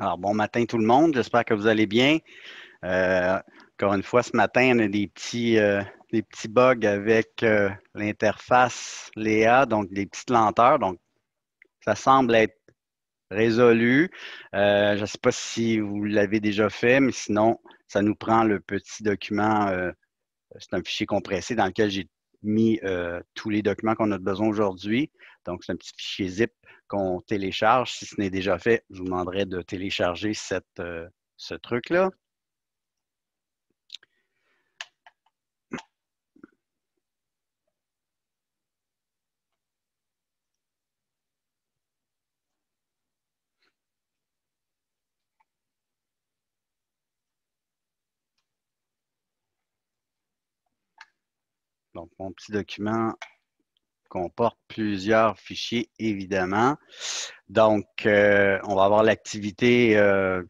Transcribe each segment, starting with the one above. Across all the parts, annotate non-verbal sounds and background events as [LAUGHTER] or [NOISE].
Alors, bon matin tout le monde, j'espère que vous allez bien. Euh, encore une fois, ce matin, on a des petits, euh, bugs avec euh, l'interface Léa, donc des petites lenteurs. Donc, ça semble être résolu. je ne sais pas si vous l'avez déjà fait, mais sinon, ça nous prend le petit document. c'est un fichier compressé dans lequel j'ai mis tous les documents qu'on a besoin aujourd'hui. Donc, c'est un petit fichier zip qu'on télécharge. Si ce n'est déjà fait, je vous demanderai de télécharger euh, ce truc-là. Donc, mon petit document comporte plusieurs fichiers, évidemment. Donc, euh, on va avoir l'activité euh,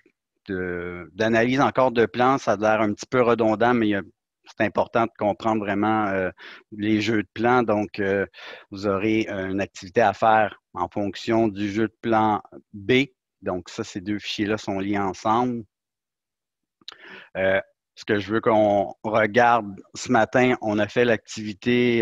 d'analyse encore de plan. Ça a l'air un petit peu redondant, mais c'est important de comprendre vraiment euh, les jeux de plan. Donc, vous aurez une activité à faire en fonction du jeu de plan B. Donc, ça, ces deux fichiers-là sont liés ensemble. ce que je veux qu'on regarde ce matin, on a fait l'activité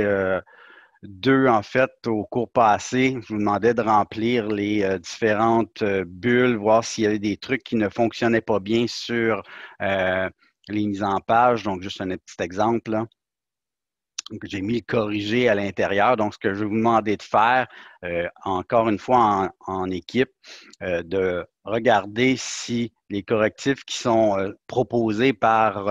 deux, en fait, au cours passé, je vous demandais de remplir les euh, différentes euh, bulles, voir s'il y avait des trucs qui ne fonctionnaient pas bien sur euh, les mises en page. Donc, juste un petit exemple. J'ai mis le corrigé à l'intérieur. Donc, ce que je vais vous demander de faire, encore une fois en équipe, de regarder si les correctifs qui sont proposés par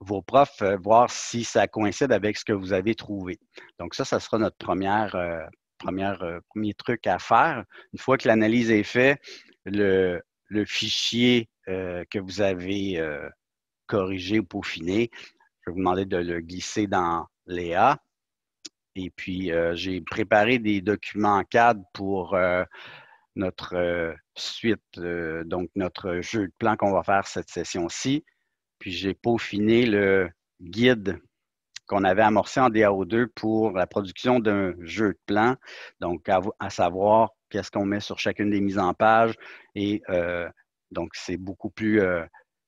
vos profs, euh, voir si ça coïncide avec ce que vous avez trouvé. Donc ça, ça sera notre première, euh, première euh, premier truc à faire. Une fois que l'analyse est faite, le, fichier que vous avez corrigé ou peaufiné, je vais vous demander de le glisser dans Léa. Et puis, j'ai préparé des documents en cadre pour notre suite, donc notre jeu de plan qu'on va faire cette session-ci. Puis j'ai peaufiné le guide qu'on avait amorcé en DAO2 pour la production d'un jeu de plan, donc à, savoir qu'est-ce qu'on met sur chacune des mises en page. Et euh, donc, c'est beaucoup plus euh,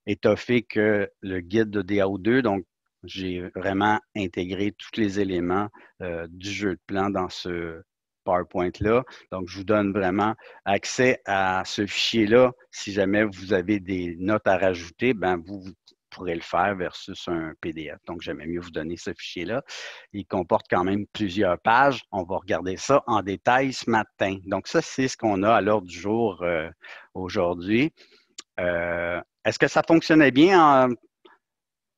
étoffé que le guide de DAO2. Donc, j'ai vraiment intégré tous les éléments euh, du jeu de plan dans ce PowerPoint-là. Donc, je vous donne vraiment accès à ce fichier-là. Si jamais vous avez des notes à rajouter, ben vous pourrait le faire versus un PDF. Donc, j'aimais mieux vous donner ce fichier-là. Il comporte quand même plusieurs pages. On va regarder ça en détail ce matin. Donc, ça, c'est ce qu'on a à l'heure du jour euh, aujourd'hui. Euh, est-ce que ça fonctionnait bien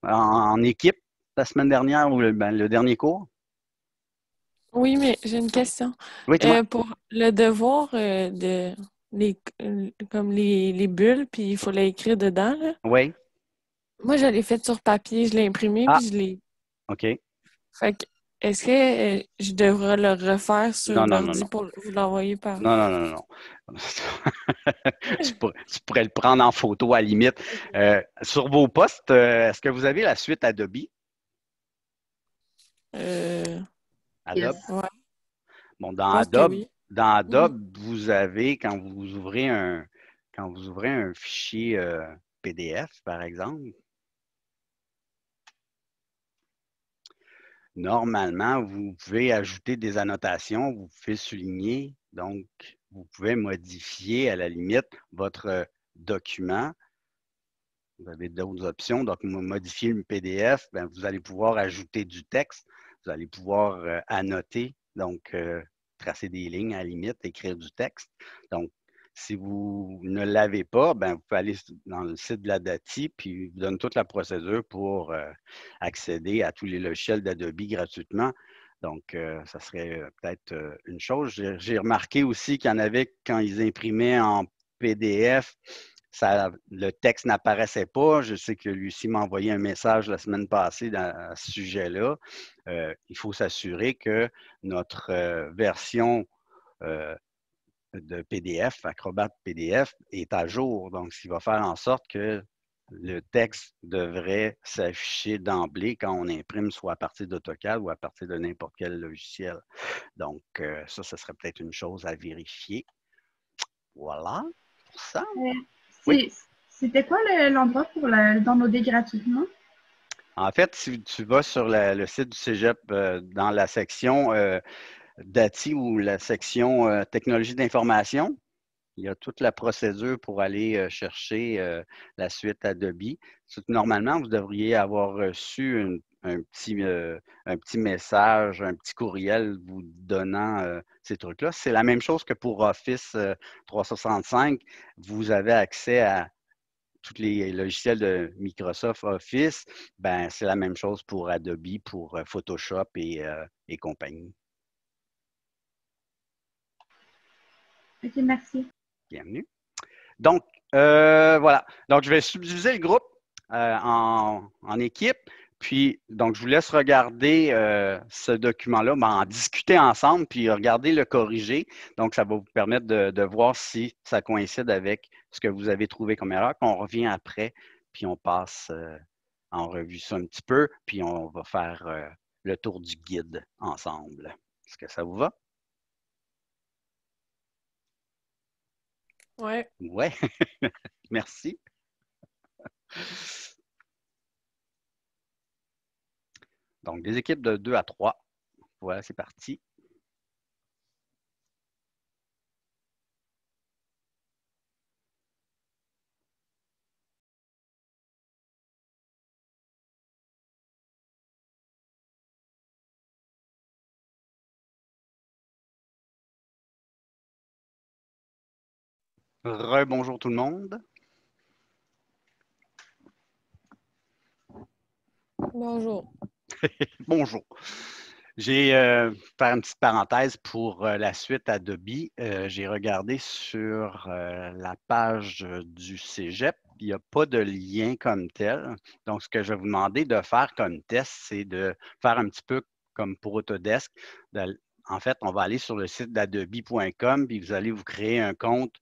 en, équipe la semaine dernière ou ben, le, dernier cours? Oui, mais j'ai une question. Euh, pour le devoir de comme les, bulles, puis il faut les écrire dedans. Oui. Moi, je l'ai faite sur papier, je l'ai imprimé ah. puis je l'ai. OK. Fait que, est-ce que euh, je devrais le refaire sur l'ordi pour vous l'envoyer par. Non, non, non, non. [LAUGHS] tu, pourrais, le prendre en photo à limite. Euh, sur vos postes, euh, est-ce que vous avez la suite Adobe? Adobe? Bon, dans Adobe, dans Adobe, vous avez, quand vous ouvrez un, quand vous ouvrez un fichier PDF, par exemple, Normalement, vous pouvez ajouter des annotations, vous pouvez souligner, donc vous pouvez modifier à la limite votre euh, document. Vous avez d'autres options, donc modifier le PDF, ben, vous allez pouvoir ajouter du texte, vous allez pouvoir euh, annoter, donc euh, tracer des lignes à la limite, écrire du texte. Donc, si vous ne l'avez pas, ben, vous pouvez aller dans le site de la DATI, puis vous donne toute la procédure pour euh, accéder à tous les logiciels d'Adobe gratuitement. Donc, euh, ça serait euh, peut-être une chose. J'ai remarqué aussi qu'il y en avait quand ils imprimaient en PDF, ça, le texte n'apparaissait pas. Je sais que Lucie m'a envoyé un message la semaine passée dans, à ce sujet-là. il faut s'assurer que notre version de PDF, Acrobat PDF, est à jour. Donc, ce qui va faire en sorte que le texte devrait s'afficher d'emblée quand on imprime soit à partir d'AutoCAD ou à partir de n'importe quel logiciel. Donc, euh, ça, ce serait peut-être une chose à vérifier. Voilà ça. Euh, c'était quoi l'endroit pour le downloader gratuitement? En fait, si tu vas sur le site du Cégep, euh, dans la section DATI ou la section euh, technologie d'information. Il y a toute la procédure pour aller euh, chercher euh, la suite Adobe. Normalement, vous devriez avoir reçu un, petit, un, petit, message, un petit courriel vous donnant ces trucs-là. C'est la même chose que pour Office 365. Vous avez accès à tous les logiciels de Microsoft Office. Ben, c'est la même chose pour Adobe, pour Photoshop et compagnie. merci. Bienvenue. Donc, euh, voilà. Donc, je vais subdiviser le groupe euh, en, équipe. Puis, donc, je vous laisse regarder euh, ce document-là, ben, en discuter ensemble, puis regarder le corriger. Donc, ça va vous permettre de, voir si ça coïncide avec ce que vous avez trouvé comme erreur. qu'on revient après, puis on passe en revue ça un petit peu, puis on va faire le tour du guide ensemble. Est-ce que ça vous va? Ouais. Ouais. [LAUGHS] Merci. Donc, des équipes de 2 à 3. Voilà, c'est parti. Rebonjour tout le monde. Bonjour. [LAUGHS] Bonjour. J'ai, euh, fait une petite parenthèse pour euh, la suite Adobe. Euh, j'ai regardé sur la page du cégep. Il n'y a pas de lien comme tel. Donc, ce que je vais vous demander de faire comme test, c'est de faire un petit peu comme pour Autodesk. en fait, on va aller sur le site d'adobe.com, puis vous allez vous créer un compte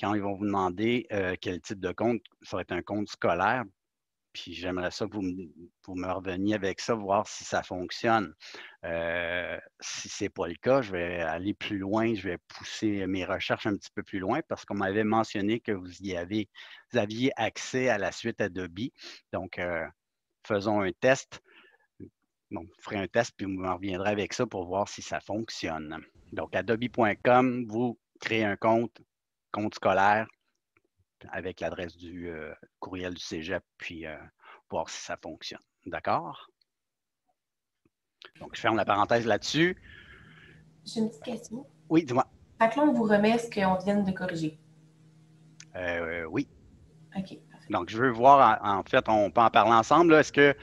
quand ils vont vous demander euh, quel type de compte, ça va être un compte scolaire. Puis j'aimerais ça que vous me, reveniez avec ça, voir si ça fonctionne. Euh, si ce n'est pas le cas, je vais aller plus loin, je vais pousser mes recherches un petit peu plus loin parce qu'on m'avait mentionné que vous y vous aviez accès à la suite Adobe. Donc, euh, faisons un test. Donc, vous ferez un test, puis vous me reviendrez avec ça pour voir si ça fonctionne. Donc, adobe.com, vous créez un compte, compte scolaire avec l'adresse du euh, courriel du cégep, puis euh, voir si ça fonctionne. D'accord? Donc, je ferme la parenthèse là-dessus. J'ai une petite question. Oui, dis-moi. Fait vous remet ce qu'on vient de corriger. Euh, oui. OK. Parfait. Donc, je veux voir, en, en, fait, on peut en parler ensemble. Est-ce que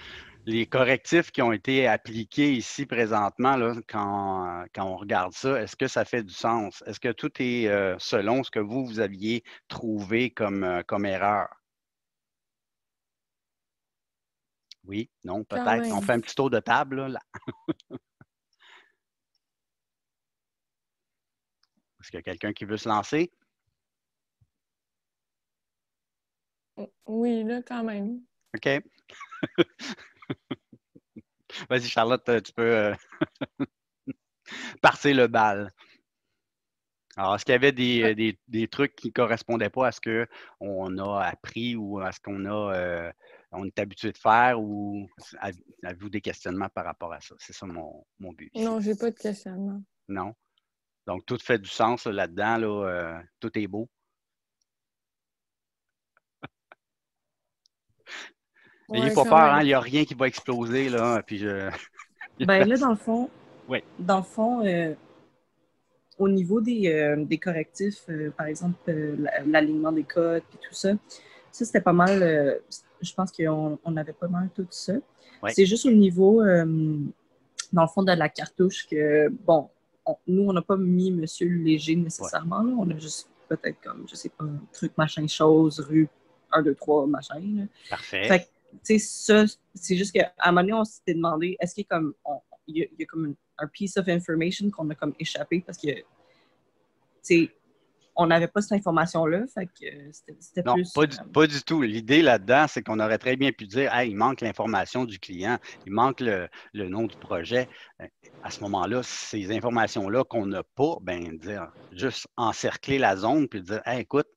les correctifs qui ont été appliqués ici présentement, quand, on regarde ça, est-ce que ça fait du sens? Est-ce que tout est euh, selon ce que vous, vous aviez trouvé comme, euh, erreur? Oui, non, peut-être. On fait un petit tour de table, là. [LAUGHS] Est-ce qu'il y a quelqu'un qui veut se lancer? Oui, là, quand même. OK. [LAUGHS] [LAUGHS] Vas-y, Charlotte, euh, tu peux euh, [LAUGHS] partir le bal. Alors, est-ce qu'il y avait des, euh, trucs qui ne correspondaient pas à ce qu'on a appris ou à ce qu'on a on est habitué de faire ou avez-vous des questionnements par rapport à ça? C'est ça mon, but. Non, je n'ai pas de questionnement. Non. Donc, tout fait du sens là-dedans. Là, tout est beau. N'ayez ouais, pas peur, hein. il n'y a rien qui va exploser. Là, hein, puis je... [LAUGHS] ben là, dans le fond, dans le fond euh, au niveau des, euh, correctifs, euh, par exemple, l'alignement des codes et tout ça, ça, c'était pas mal. je pense qu'on on avait pas mal tout ça. C'est juste au niveau, dans le fond, de la cartouche que, bon, nous, on n'a pas mis Monsieur Léger nécessairement. on a juste peut-être comme, je sais pas, truc, machin, chose, rue, 1, 2, 3, machin. Parfait c'est juste qu'à un moment donné, on s'était demandé, est-ce qu'il y a comme, un piece of information qu'on a comme échappé parce que, tu on n'avait pas cette information-là, fait euh, c'était euh, Pas du, tout. L'idée là-dedans, c'est qu'on aurait très bien pu dire hey, il manque l'information du client, il manque le, nom du projet. Euh, à ce moment-là, ces informations-là qu'on n'a pas, ben dire juste encercler la zone puis dire écoute,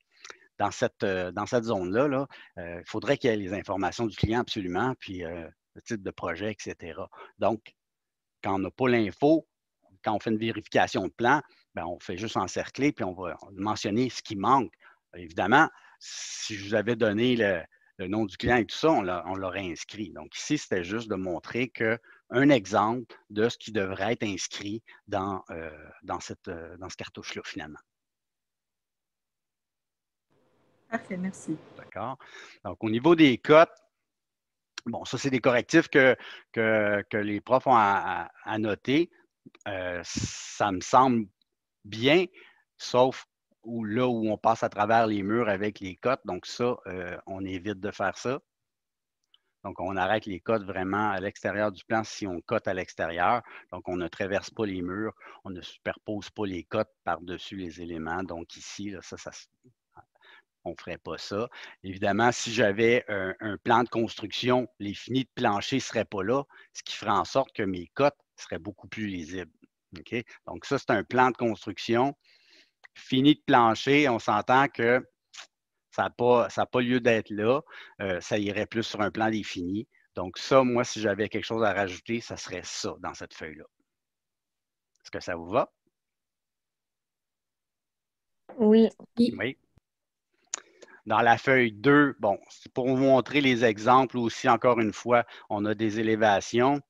dans cette, euh, dans cette zone-là, euh, il faudrait qu'il y ait les informations du client absolument, puis euh, le type de projet, etc. Donc, quand on n'a pas l'info, quand on fait une vérification de plan, ben, on fait juste encercler, puis on va mentionner ce qui manque. Évidemment, si je vous avais donné le, nom du client et tout ça, on l'aurait inscrit. Donc, ici, c'était juste de montrer que un exemple de ce qui devrait être inscrit dans, dans, cette, dans ce cartouche-là, finalement. Parfait, merci. D'accord. Donc, au niveau des cotes, bon, ça, c'est des correctifs que, que, les profs ont à, noter. Euh, ça me semble bien, sauf où, là où on passe à travers les murs avec les cotes. Donc, ça, euh, on évite de faire ça. Donc, on arrête les cotes vraiment à l'extérieur du plan si on cote à l'extérieur. Donc, on ne traverse pas les murs, on ne superpose pas les cotes par-dessus les éléments. Donc, ici, là, ça, ça, on ne ferait pas ça. Évidemment, si j'avais un, plan de construction, les finis de plancher ne seraient pas là, ce qui ferait en sorte que mes cotes seraient beaucoup plus lisibles. Donc, ça, c'est un plan de construction. Fini de plancher, on s'entend que ça n'a pas, pas, lieu d'être là. Euh, ça irait plus sur un plan défini. Donc, ça, moi, si j'avais quelque chose à rajouter, ça serait ça dans cette feuille-là. Est-ce que ça vous va? Oui. Oui. Dans la feuille 2, bon, pour vous montrer les exemples aussi, encore une fois, on a des élévations.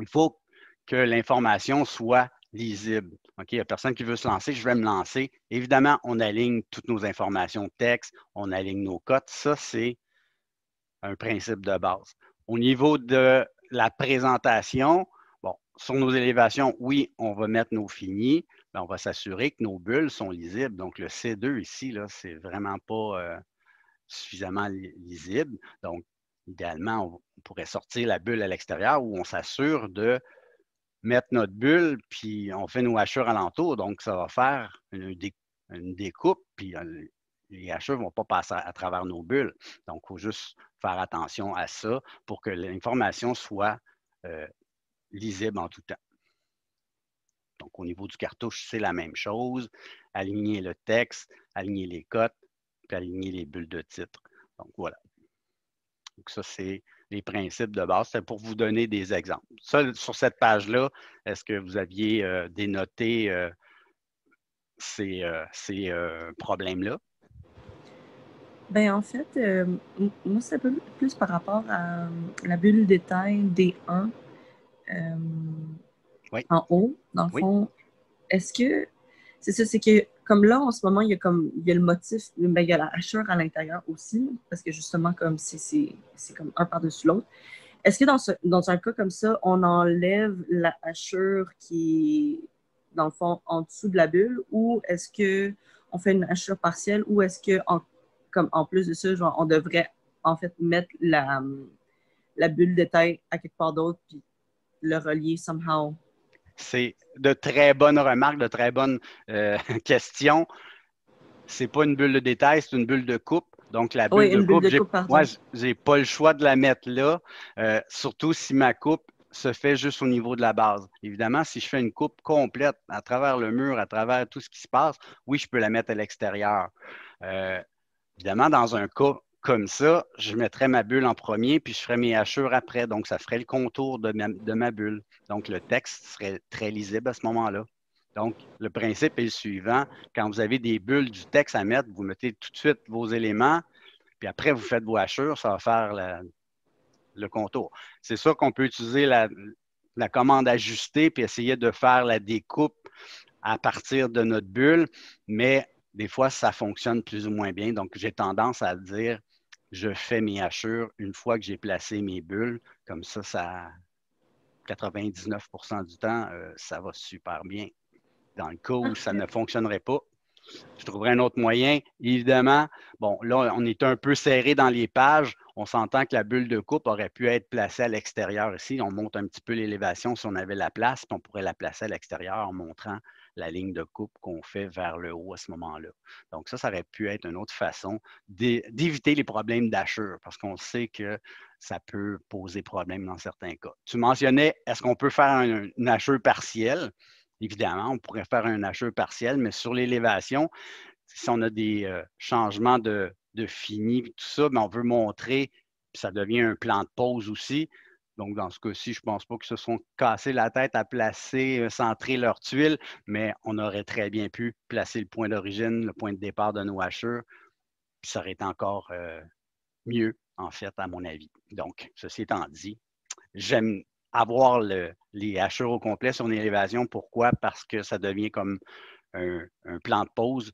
Il faut que l'information soit lisible. OK, il n'y a personne qui veut se lancer, je vais me lancer. Évidemment, on aligne toutes nos informations texte, on aligne nos cotes. Ça, c'est un principe de base. Au niveau de la présentation, bon, sur nos élévations, oui, on va mettre nos finis. Ben, on va s'assurer que nos bulles sont lisibles. Donc, le C2 ici, là, c'est vraiment pas euh, suffisamment lisible. Donc, idéalement, on pourrait sortir la bulle à l'extérieur où on s'assure de mettre notre bulle, puis on fait nos hachures alentour. Donc, ça va faire une, découpe, puis euh, les hachures ne vont pas passer à, travers nos bulles. Donc, il faut juste faire attention à ça pour que l'information soit euh, lisible en tout temps. Donc, au niveau du cartouche, c'est la même chose. Aligner le texte, aligner les cotes, aligner les bulles de titre. Donc, voilà. Donc, ça, c'est les principes de base. C'est pour vous donner des exemples. Ça, sur cette page-là, est-ce que vous aviez euh, dénoté euh, ces, euh, problèmes-là? Bien, en fait, moi, c'est un peu plus par rapport à la bulle de détail D1 en haut, dans le fond. Est-ce que c'est ça, c'est que comme là, en ce moment, il y a comme il y a le motif, mais ben, il y a la hachure à l'intérieur aussi, parce que justement, comme c'est comme un par-dessus l'autre. Est-ce que dans, ce, dans un cas comme ça, on enlève la hachure qui est dans le fond en dessous de la bulle, ou est-ce que on fait une hachure partielle, ou est-ce que en, comme en plus de ça, on devrait en fait mettre la, la bulle de taille à quelque part d'autre puis le relier somehow c'est de très bonnes remarques, de très bonnes questions. Euh, [LAUGHS] questions. C'est pas une bulle de détail, c'est une bulle de coupe. Donc, la bulle, de, de, coupe, moi, j'ai pas le choix de la mettre là, euh, surtout si ma coupe se fait juste au niveau de la base. Évidemment, si je fais une coupe complète à travers le mur, à travers tout ce qui se passe, oui, je peux la mettre à l'extérieur. Euh, évidemment, dans un cas comme ça, je mettrais ma bulle en premier, puis je ferais mes hachures après. Donc, ça ferait le contour de ma, bulle. Donc, le texte serait très lisible à ce moment-là. Donc, le principe est le suivant. Quand vous avez des bulles du texte à mettre, vous mettez tout de suite vos éléments, puis après, vous faites vos hachures, ça va faire le contour. C'est sûr qu'on peut utiliser la, la commande ajuster, puis essayer de faire la découpe à partir de notre bulle, mais des fois, ça fonctionne plus ou moins bien. Donc, j'ai tendance à dire, je fais mes hachures une fois que j'ai placé mes bulles. Comme ça, ça 99 du temps, euh, ça va super bien. Dans le cas où ça ne fonctionnerait pas, je trouverais un autre moyen. Évidemment, bon, là, on est un peu serré dans les pages. On s'entend que la bulle de coupe aurait pu être placée à l'extérieur ici. On monte un petit peu l'élévation si on avait la place, puis on pourrait la placer à l'extérieur en montrant la ligne de coupe qu'on fait vers le haut à ce moment-là. Donc ça, ça aurait pu être une autre façon d'éviter les problèmes d'achure parce qu'on sait que ça peut poser problème dans certains cas. Tu mentionnais, est-ce qu'on peut faire un, une partiel? Évidemment, on pourrait faire un achure partiel, mais sur l'élévation, si on a des euh, changements de, de fini, tout ça, ben, on veut montrer, ça devient un plan de pause aussi, donc, dans ce cas-ci, je ne pense pas qu'ils se sont cassés la tête à placer, euh, centrer leur tuile, mais on aurait très bien pu placer le point d'origine, le point de départ de nos hacheurs. ça aurait été encore euh, mieux, en fait, à mon avis. Donc, ceci étant dit, j'aime avoir les hacheurs au complet sur une élévation. Pourquoi? Parce que ça devient comme un, un plan de pause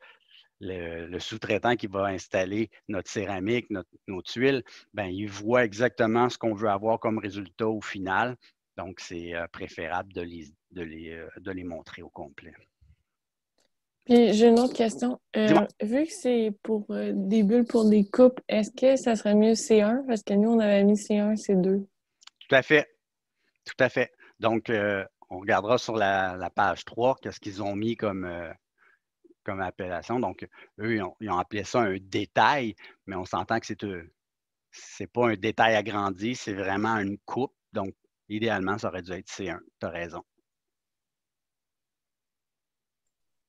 le, sous-traitant qui va installer notre céramique, nos tuiles, ben, il voit exactement ce qu'on veut avoir comme résultat au final. Donc, c'est euh, préférable de les, euh, de, les, montrer au complet. Puis j'ai une autre question. Euh, vu que c'est pour des bulles pour des coupes, est-ce que ça serait mieux C1? Parce que nous, on avait mis C1, C2. Tout à fait. Tout à fait. Donc, on regardera sur la, la page 3 qu'est-ce qu'ils ont mis comme, comme appellation. Donc, eux, ils ont, appelé ça un détail, mais on s'entend que c'est n'est euh, pas un détail agrandi, c'est vraiment une coupe. Donc, idéalement, ça aurait dû être C1. Tu as raison.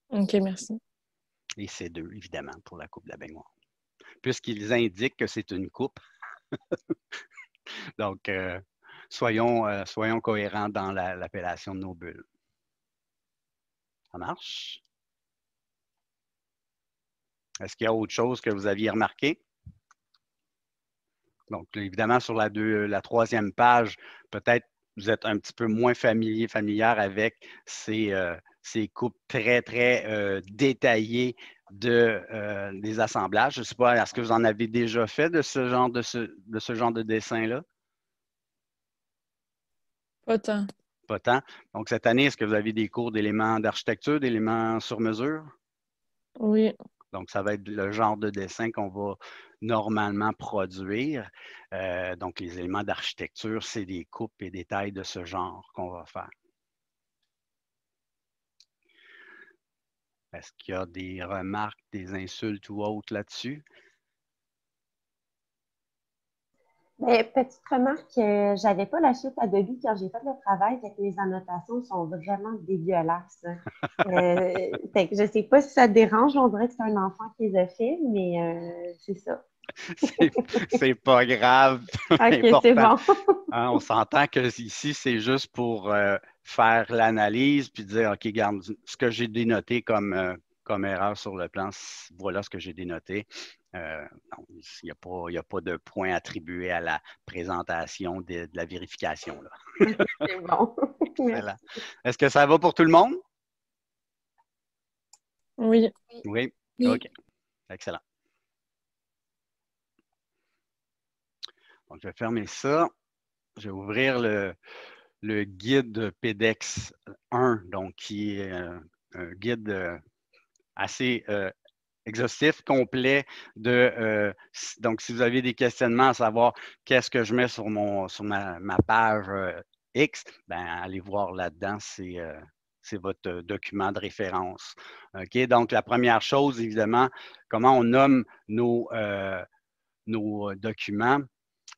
OK, merci. Et C2, évidemment, pour la coupe de la baignoire. Puisqu'ils indiquent que c'est une coupe. [LAUGHS] Donc, euh, euh, soyons, cohérents dans l'appellation de nos bulles. Ça marche? Est-ce qu'il y a autre chose que vous aviez remarqué? Donc, évidemment, sur la, la troisième page, peut-être vous êtes un petit peu moins familier, familière avec ces, euh, coupes très, très euh, détaillées de, euh, des assemblages. Je ne sais pas, est-ce que vous en avez déjà fait de ce genre de, de, ce genre de dessin-là? Pas tant. Pas tant. Donc, cette année, est-ce que vous avez des cours d'éléments d'architecture, d'éléments sur mesure? Oui. Donc, ça va être le genre de dessin qu'on va normalement produire. Euh, donc, les éléments d'architecture, c'est des coupes et des tailles de ce genre qu'on va faire. Est-ce qu'il y a des remarques, des insultes ou autres là-dessus? petite remarque, euh, j'avais pas la chute à Adobe quand j'ai fait le travail, les annotations sont vraiment dégueulasses. Je hein. [LAUGHS] euh, ne je sais pas si ça te dérange, on dirait que c'est un enfant qui les a fait, mais euh, c'est ça. [LAUGHS] c'est pas grave. [LAUGHS] ok, c'est bon. Hein, on s'entend que ici, c'est juste pour faire l'analyse puis dire OK, garde ce que j'ai dénoté comme, comme erreur sur le plan, voilà ce que j'ai dénoté. Euh, il n'y a, pas de point attribué à la présentation de, la vérification. [LAUGHS] C'est bon. [LAUGHS] Est-ce que ça va pour tout le monde? Oui. Oui? OK. Excellent. Donc, je vais fermer ça. Je vais ouvrir le, guide PEDEX 1, donc qui est euh, un guide euh, assez euh, exhaustif, complet de euh, donc si vous avez des questionnements à savoir qu'est-ce que je mets sur ma, page euh, X, ben allez voir là-dedans, c'est euh, votre document de référence. OK? Donc, la première chose, évidemment, comment on nomme nos, documents.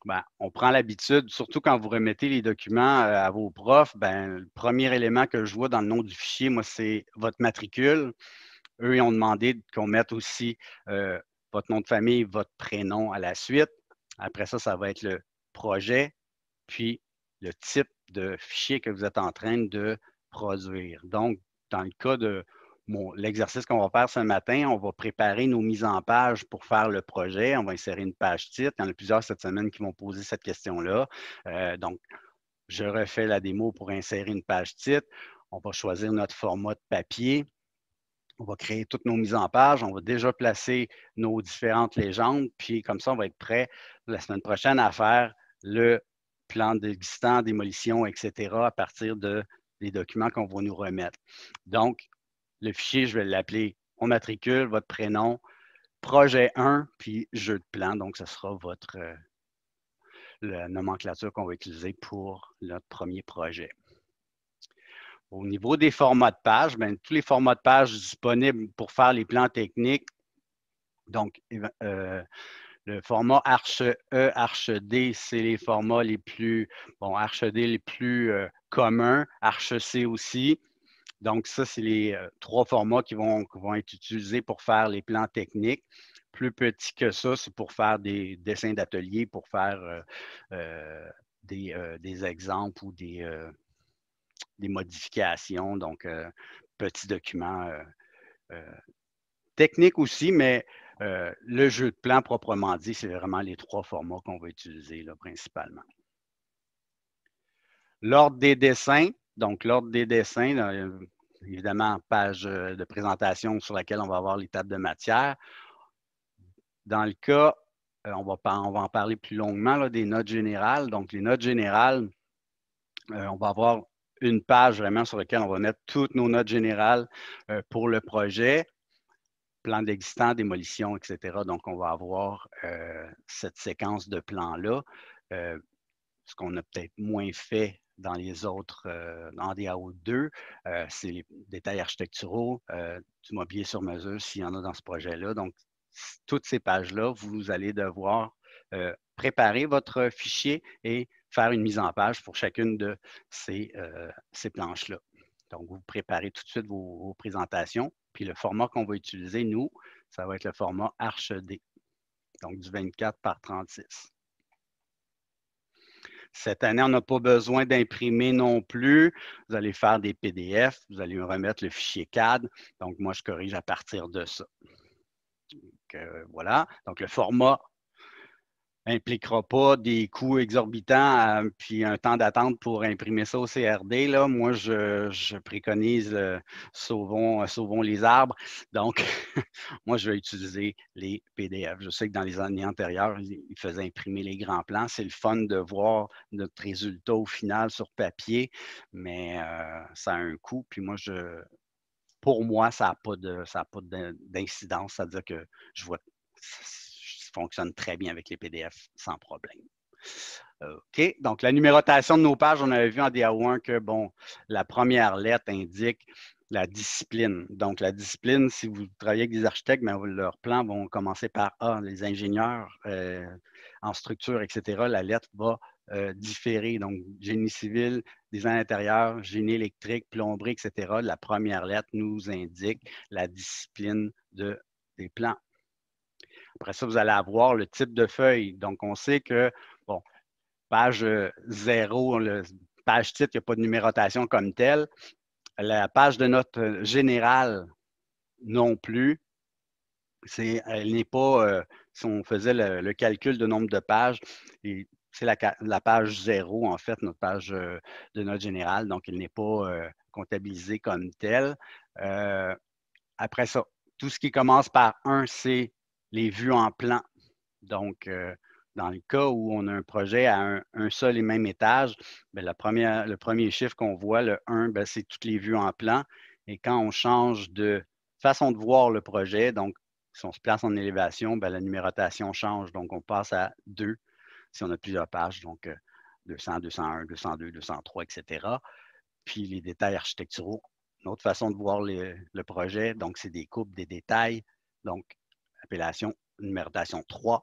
Ben, on prend l'habitude, surtout quand vous remettez les documents à vos profs, ben, le premier élément que je vois dans le nom du fichier, moi, c'est votre matricule. Eux, ils ont demandé qu'on mette aussi euh, votre nom de famille, votre prénom à la suite. Après ça, ça va être le projet, puis le type de fichier que vous êtes en train de produire. Donc, dans le cas de l'exercice qu'on va faire ce matin, on va préparer nos mises en page pour faire le projet. On va insérer une page titre. Il y en a plusieurs cette semaine qui vont poser cette question-là. Euh, donc, je refais la démo pour insérer une page titre. On va choisir notre format de papier. On va créer toutes nos mises en page, on va déjà placer nos différentes légendes, puis comme ça, on va être prêt la semaine prochaine à faire le plan d'existant, démolition, etc., à partir de, des documents qu'on va nous remettre. Donc, le fichier, je vais l'appeler on matricule, votre prénom, projet 1, puis jeu de plan. Donc, ce sera votre euh, nomenclature qu'on va utiliser pour notre premier projet. Au niveau des formats de page, ben, tous les formats de page disponibles pour faire les plans techniques, donc euh, le format Arche E, Arche D, c'est les formats les plus, bon, e les plus euh, communs, Arche C aussi. Donc ça, c'est les euh, trois formats qui vont, vont être utilisés pour faire les plans techniques. Plus petit que ça, c'est pour faire des dessins d'atelier, pour faire des, exemples ou des des modifications. Donc, euh, petits documents euh, euh, techniques aussi, mais le jeu de plan proprement dit, c'est vraiment les trois formats qu'on va utiliser là, principalement. L'ordre des dessins. Donc, l'ordre des dessins, évidemment, page de présentation sur laquelle on va avoir les tables de matière. Dans le cas, on va, on va en parler plus longuement, des notes générales. Donc, les notes générales, on va avoir une page vraiment sur laquelle on va mettre toutes nos notes générales euh, pour le projet, plan d'existant, démolition, etc. Donc, on va avoir euh, cette séquence de plans-là, euh, ce qu'on a peut-être moins fait dans les autres, dans DAO 2, c'est les détails architecturaux, du mobilier sur mesure, s'il y en a dans ce projet-là. Donc, toutes ces pages-là, vous allez devoir préparer votre fichier et faire une mise en page pour chacune de ces, euh, ces planches-là. Donc, vous préparez tout de suite vos, présentations. Puis le format qu'on va utiliser, nous, ça va être le format ArchD, donc du 24 par 36. Cette année, on n'a pas besoin d'imprimer non plus. Vous allez faire des PDF, vous allez me remettre le fichier CAD. Donc, moi, je corrige à partir de ça. Donc, euh, voilà. Donc, le format impliquera pas des coûts exorbitants euh, puis un temps d'attente pour imprimer ça au CRD. Là. Moi, je, préconise euh, euh, sauvons, les arbres. Donc, [LAUGHS] moi, je vais utiliser les PDF. Je sais que dans les années antérieures, ils faisaient imprimer les grands plans. C'est le fun de voir notre résultat au final sur papier, mais ça a un coût. Puis moi, je, pour moi, ça n'a pas d'incidence. C'est-à-dire que je vois fonctionne très bien avec les PDF sans problème. Euh, OK. Donc, la numérotation de nos pages, on avait vu en da 1 que, bon, la première lettre indique la discipline. Donc, la discipline, si vous travaillez avec des architectes, mais ben, leurs plans vont commencer par A. Les ingénieurs euh, en structure, etc., la lettre va euh, différer. Donc, génie civil, design intérieur, génie électrique, plomberie, etc., la première lettre nous indique la discipline des plans. Après ça, vous allez avoir le type de feuille. Donc, on sait que, bon, page 0, euh, page titre, il n'y a pas de numérotation comme telle. La page de note euh, générale non plus. C'est, elle n'est pas, euh, si on faisait le, calcul de nombre de pages, c'est la, page 0, en fait, notre page de note générale, donc elle n'est pas comptabilisée comme telle. après ça, tout ce qui commence par 1, c les vues en plan. Donc, euh, dans le cas où on a un projet à un, seul et même étage, ben, le premier chiffre qu'on voit, le 1, ben, c'est toutes les vues en plan. Et quand on change de façon de voir le projet, donc si on se place en élévation, ben, la numérotation change. Donc, on passe à 2 si on a plusieurs pages, donc 200, 201, 202, 203, etc. Puis les détails architecturaux, une autre façon de voir le projet, donc c'est des coupes, des détails. Donc, appellation, numérotation 3,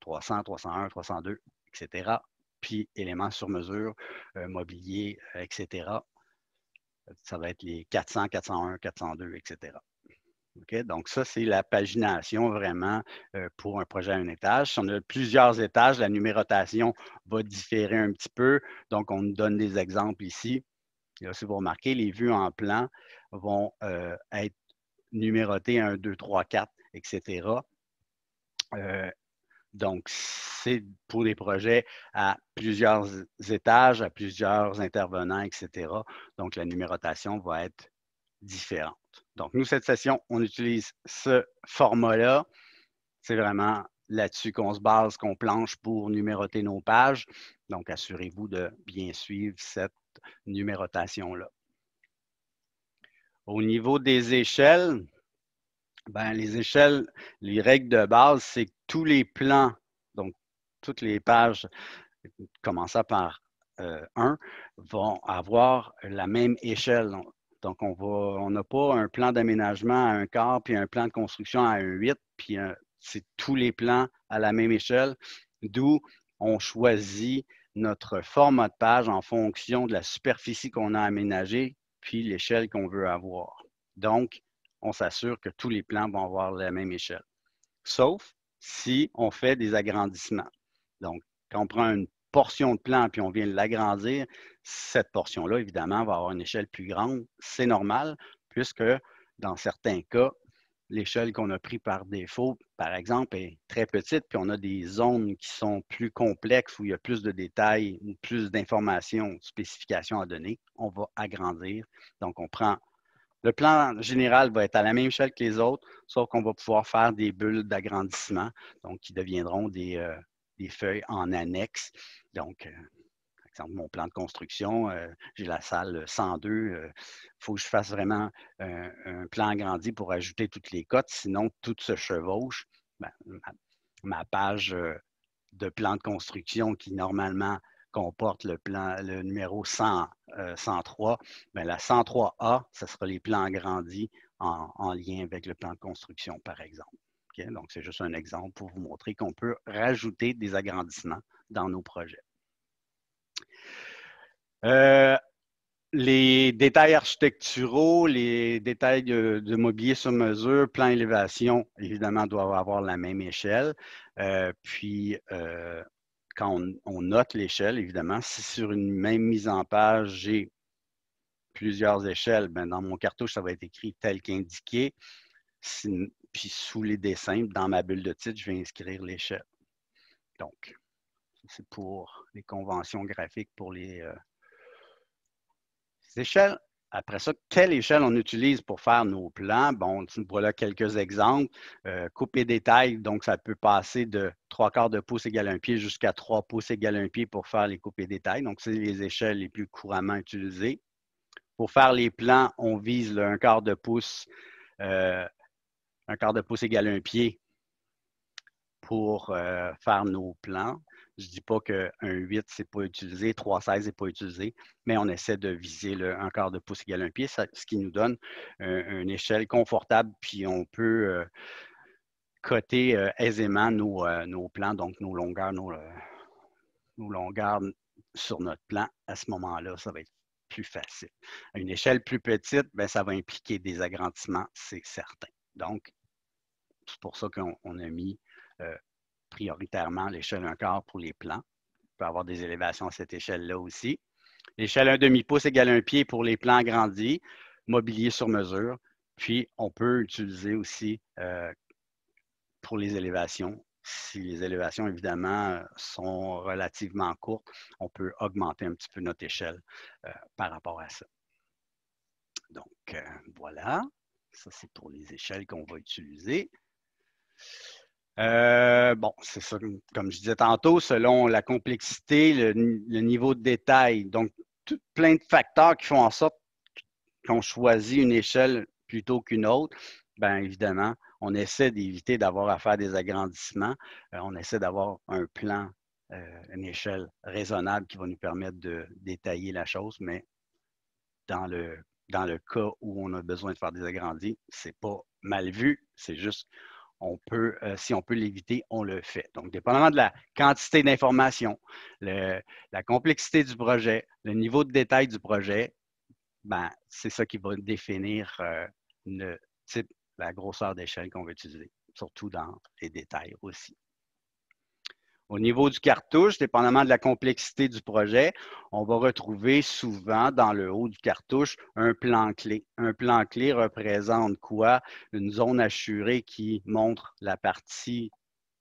300, 301, 302, etc. Puis éléments sur mesure, euh, mobilier, euh, etc. Ça va être les 400, 401, 402, etc. Donc, ça, c'est la pagination vraiment euh, pour un projet à un étage. Si on a plusieurs étages, la numérotation va différer un petit peu. Donc, on nous donne des exemples ici. Et là, si vous remarquez, les vues en plan vont être numérotées 1, 2, 3, 4 etc. Euh, donc, c'est pour des projets à plusieurs étages, à plusieurs intervenants, etc. Donc, la numérotation va être différente. Donc, nous, cette session, on utilise ce format-là. C'est vraiment là-dessus qu'on se base, qu'on planche pour numéroter nos pages. Donc, assurez-vous de bien suivre cette numérotation-là. Au niveau des échelles, Bien, les échelles, les règles de base, c'est que tous les plans, donc toutes les pages, commençant par 1, euh, vont avoir la même échelle. Donc, on n'a pas un plan d'aménagement à un quart, puis un plan de construction à un 8, puis c'est tous les plans à la même échelle, d'où on choisit notre format de page en fonction de la superficie qu'on a aménagée, puis l'échelle qu'on veut avoir. Donc, on s'assure que tous les plans vont avoir la même échelle. Sauf si on fait des agrandissements. Donc, quand on prend une portion de plan puis on vient l'agrandir, cette portion-là, évidemment, va avoir une échelle plus grande. C'est normal, puisque dans certains cas, l'échelle qu'on a prise par défaut, par exemple, est très petite, puis on a des zones qui sont plus complexes, où il y a plus de détails, plus d'informations, spécifications à donner. On va agrandir. Donc, on prend le plan général va être à la même échelle que les autres, sauf qu'on va pouvoir faire des bulles d'agrandissement, donc qui deviendront des, euh, feuilles en annexe. Donc, euh, par exemple, mon plan de construction, euh, j'ai la salle 102. Il faut que je fasse vraiment un plan agrandi pour ajouter toutes les cotes, sinon tout se chevauche. Ben, ma, page de plan de construction qui normalement comporte le plan, le numéro 100, 103, mais la 103A, ce sera les plans agrandis en, lien avec le plan de construction, par exemple. Donc, c'est juste un exemple pour vous montrer qu'on peut rajouter des agrandissements dans nos projets. Euh, les détails architecturaux, les détails de, mobilier sur mesure, plan élévation, évidemment, doivent avoir la même échelle. Euh, puis, euh, quand on, note l'échelle, évidemment, si sur une même mise en page, j'ai plusieurs échelles, ben, dans mon cartouche, ça va être écrit tel qu'indiqué. puis sous les dessins, dans ma bulle de titre, je vais inscrire l'échelle. Donc, c'est pour les conventions graphiques pour les euh, échelles. Après ça, quelle échelle on utilise pour faire nos plans? Bon, voilà quelques exemples. Euh, couper des tailles, donc ça peut passer de trois quarts de pouce égale un pied jusqu'à trois pouces égale un pied pour faire les coupés des tailles. Donc, c'est les échelles les plus couramment utilisées. Pour faire les plans, on vise le quart de pouce, un quart de pouce euh, égale un pied pour euh, faire nos plans. Je ne dis pas qu'un 8, n'est pas utilisé, 3,16 n'est pas utilisé, mais on essaie de viser le, un quart de pouce égal à un pied, ce qui nous donne euh, une échelle confortable, puis on peut euh, coter euh, aisément nos, plans, donc nos longueurs, nos, longueurs sur notre plan. À ce moment-là, ça va être plus facile. À une échelle plus petite, bien, ça va impliquer des agrandissements, c'est certain. Donc, c'est pour ça qu'on a mis prioritairement l'échelle 1 quart pour les plans. On peut avoir des élévations à cette échelle-là aussi. L'échelle 1 demi-pouce égale un pied pour les plans grandis, mobilier sur mesure. Puis, on peut utiliser aussi euh, pour les élévations. Si les élévations, évidemment, sont relativement courtes, on peut augmenter un petit peu notre échelle euh, par rapport à ça. Donc, euh, voilà. Ça, c'est pour les échelles qu'on va utiliser. Euh, bon, c'est ça, comme je disais tantôt, selon la complexité, le, niveau de détail. Donc, plein de facteurs qui font en sorte qu'on choisit une échelle plutôt qu'une autre. Bien évidemment, on essaie d'éviter d'avoir à faire des agrandissements. Euh, on essaie d'avoir un plan, euh, une échelle raisonnable qui va nous permettre de détailler la chose, mais dans le, dans le cas où on a besoin de faire des agrandis, c'est pas mal vu, c'est juste on peut, euh, si on peut l'éviter, on le fait. Donc, dépendamment de la quantité d'informations, la complexité du projet, le niveau de détail du projet, ben, c'est ça qui va définir euh, le type, la grosseur d'échelle qu'on veut utiliser, surtout dans les détails aussi. Au niveau du cartouche, dépendamment de la complexité du projet, on va retrouver souvent dans le haut du cartouche un plan clé. Un plan clé représente quoi? Une zone assurée qui montre la partie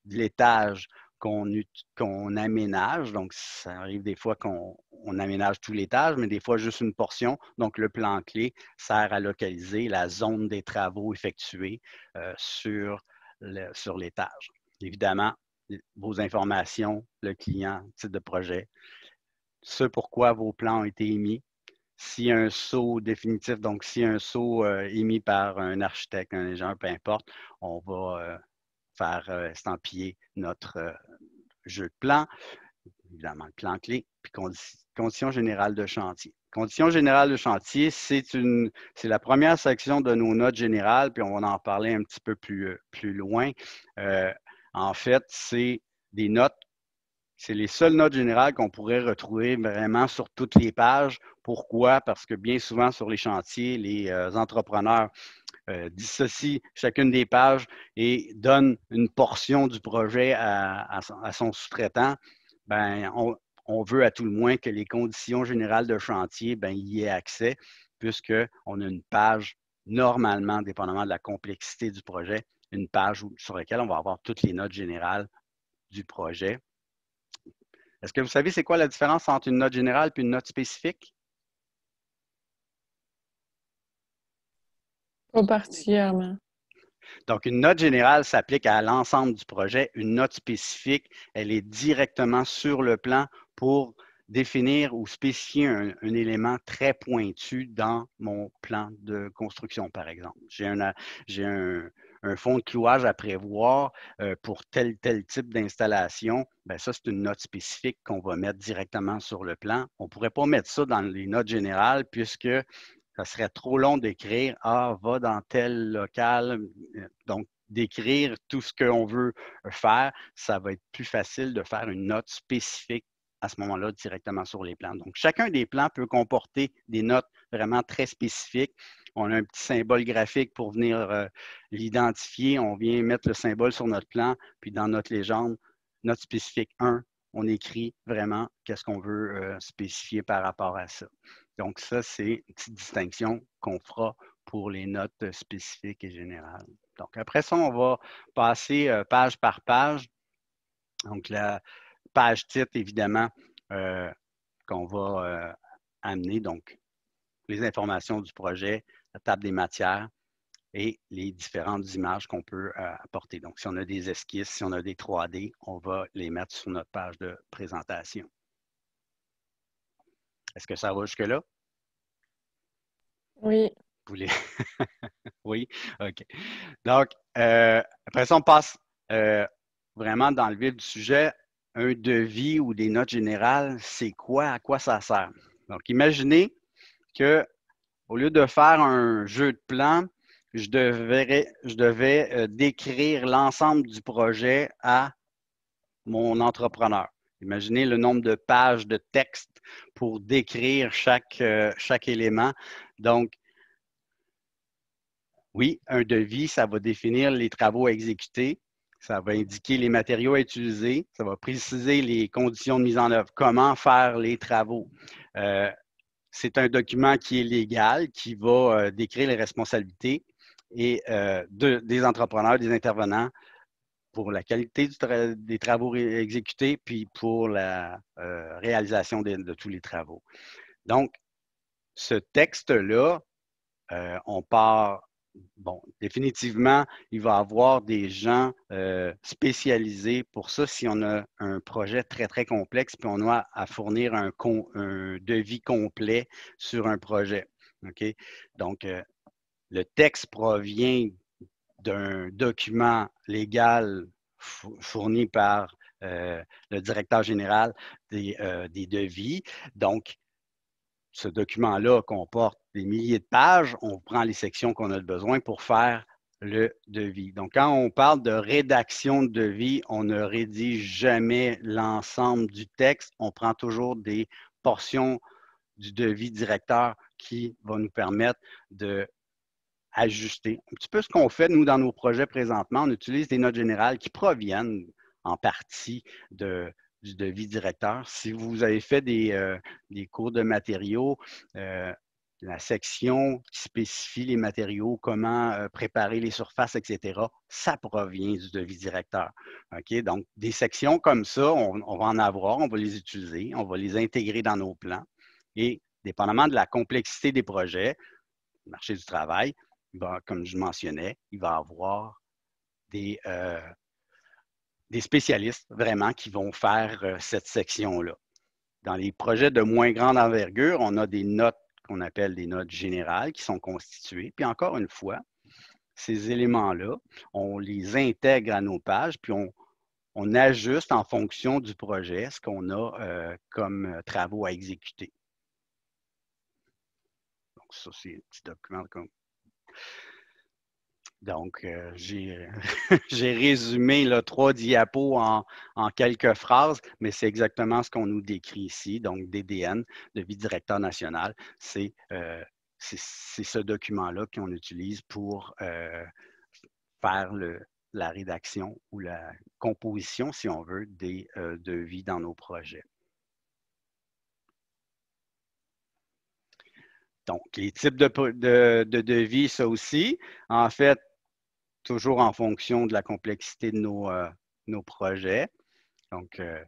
de l'étage qu'on aménage. Donc, ça arrive des fois qu'on aménage tout l'étage, mais des fois juste une portion. Donc, le plan clé sert à localiser la zone des travaux effectués euh, sur l'étage. Évidemment, vos informations, le client, type de projet, ce pourquoi vos plans ont été émis. Si un saut définitif, donc si un saut euh, émis par un architecte, un ingénieur, peu importe, on va euh, faire euh, estampiller notre jeu de plan, évidemment le plan clé, puis conditions générales de chantier. Conditions générales de chantier, c'est une, c'est la première section de nos notes générales, puis on va en parler un petit peu plus, plus loin. En fait, c'est des notes, c'est les seules notes générales qu'on pourrait retrouver vraiment sur toutes les pages. Pourquoi? Parce que bien souvent sur les chantiers, les euh, entrepreneurs euh, dissocient chacune des pages et donnent une portion du projet à, son, sous-traitant. Ben, on, veut à tout le moins que les conditions générales de chantier ben, y aient accès, puisqu'on a une page normalement, dépendamment de la complexité du projet, une page sur laquelle on va avoir toutes les notes générales du projet. Est-ce que vous savez c'est quoi la différence entre une note générale et une note spécifique? Pas particulièrement. Donc, une note générale s'applique à l'ensemble du projet. Une note spécifique, elle est directement sur le plan pour définir ou spécifier un, élément très pointu dans mon plan de construction, par exemple. J'ai un, un fonds de clouage à prévoir euh, pour tel, tel type d'installation, bien ça, c'est une note spécifique qu'on va mettre directement sur le plan. On ne pourrait pas mettre ça dans les notes générales puisque ça serait trop long d'écrire Ah, va dans tel local. Euh, donc, d'écrire tout ce qu'on veut faire, ça va être plus facile de faire une note spécifique à ce moment-là directement sur les plans. Donc, chacun des plans peut comporter des notes vraiment très spécifiques on a un petit symbole graphique pour venir euh, l'identifier. On vient mettre le symbole sur notre plan, puis dans notre légende, notre spécifique 1, on écrit vraiment qu'est-ce qu'on veut euh, spécifier par rapport à ça. Donc, ça, c'est une petite distinction qu'on fera pour les notes spécifiques et générales. Donc, après ça, on va passer euh, page par page. Donc, la page titre, évidemment, qu'on va amener, donc, les informations du projet, table des matières et les différentes images qu'on peut euh, apporter. Donc, si on a des esquisses, si on a des 3D, on va les mettre sur notre page de présentation. Est-ce que ça va jusque-là? Oui. Vous [LAUGHS] oui? OK. Donc, euh, après ça, on passe euh, vraiment dans le vif du sujet. Un devis ou des notes générales, c'est quoi? À quoi ça sert? Donc, imaginez que au lieu de faire un jeu de plan, je devais, euh, décrire l'ensemble du projet à mon entrepreneur. Imaginez le nombre de pages de texte pour décrire euh, chaque, élément. Donc, oui, un devis, ça va définir les travaux à exécuter, ça va indiquer les matériaux à utiliser, ça va préciser les conditions de mise en œuvre, comment faire les travaux. Euh, c'est un document qui est légal, qui va euh, décrire les responsabilités et, euh, des entrepreneurs, des intervenants pour la qualité des travaux exécutés, puis pour la euh, réalisation de, tous les travaux. Donc, ce texte-là, on part bon, définitivement, il va y avoir des gens euh, spécialisés pour ça si on a un projet très, très complexe, puis on a à fournir un, devis complet sur un projet. OK? Donc, euh, le texte provient d'un document légal fourni par euh, le directeur général des, des devis. Donc, ce document-là comporte des milliers de pages, on prend les sections qu'on a besoin pour faire le devis. Donc, quand on parle de rédaction de devis, on ne rédige jamais l'ensemble du texte. On prend toujours des portions du devis directeur qui vont nous permettre de ajuster. Un petit peu ce qu'on fait, nous, dans nos projets présentement, on utilise des notes générales qui proviennent en partie de, du devis directeur. Si vous avez fait des, euh, cours de matériaux, euh, la section qui spécifie les matériaux, comment euh, préparer les surfaces, etc., ça provient du devis directeur. OK? Donc, des sections comme ça, on, va en avoir, on va les utiliser, on va les intégrer dans nos plans. Et dépendamment de la complexité des projets, le marché du travail, comme je mentionnais, il va avoir des, des spécialistes vraiment qui vont faire euh, cette section-là. Dans les projets de moins grande envergure, on a des notes qu'on appelle des notes générales qui sont constituées. Puis encore une fois, ces éléments-là, on les intègre à nos pages, puis on, ajuste en fonction du projet ce qu'on a euh, comme euh, travaux à exécuter. Donc, ça, c'est un petit document comme donc, euh, euh, [LAUGHS] j'ai résumé le trois diapos en, quelques phrases, mais c'est exactement ce qu'on nous décrit ici. Donc, DDN, devis directeur national, euh, c'est ce document-là qu'on utilise pour faire le, la rédaction ou la composition, si on veut, des devis dans nos projets. Donc, les types de, de, de, devis, ça aussi. En fait, toujours en fonction de la complexité de nos, euh, nos projets. Donc, euh,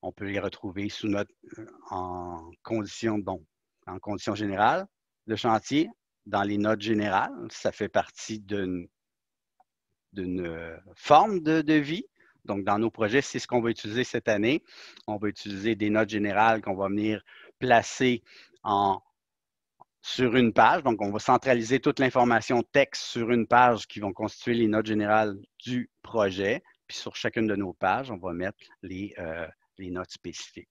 on peut les retrouver sous notre, euh, en condition, bon, en condition générale. Le chantier, dans les notes générales, ça fait partie d'une forme de, de vie. Donc, dans nos projets, c'est ce qu'on va utiliser cette année. On va utiliser des notes générales qu'on va venir placer en sur une page. Donc, on va centraliser toute l'information texte sur une page qui vont constituer les notes générales du projet. Puis sur chacune de nos pages, on va mettre les, euh, notes spécifiques.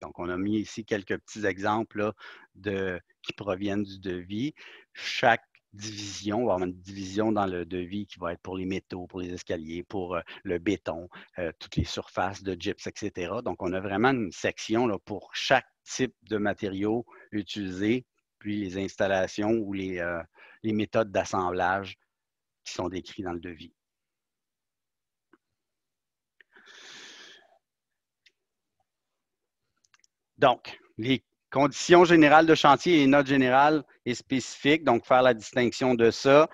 Donc, on a mis ici quelques petits exemples de, qui proviennent du devis. Chaque division, on va avoir une division dans le devis qui va être pour les métaux, pour les escaliers, pour euh, le béton, euh, toutes les surfaces de gyps, etc. Donc, on a vraiment une section là, pour chaque type de matériaux utilisés puis les installations ou euh, les, méthodes d'assemblage qui sont décrites dans le devis. Donc, les conditions générales de chantier et notes générales et spécifiques, donc faire la distinction de ça.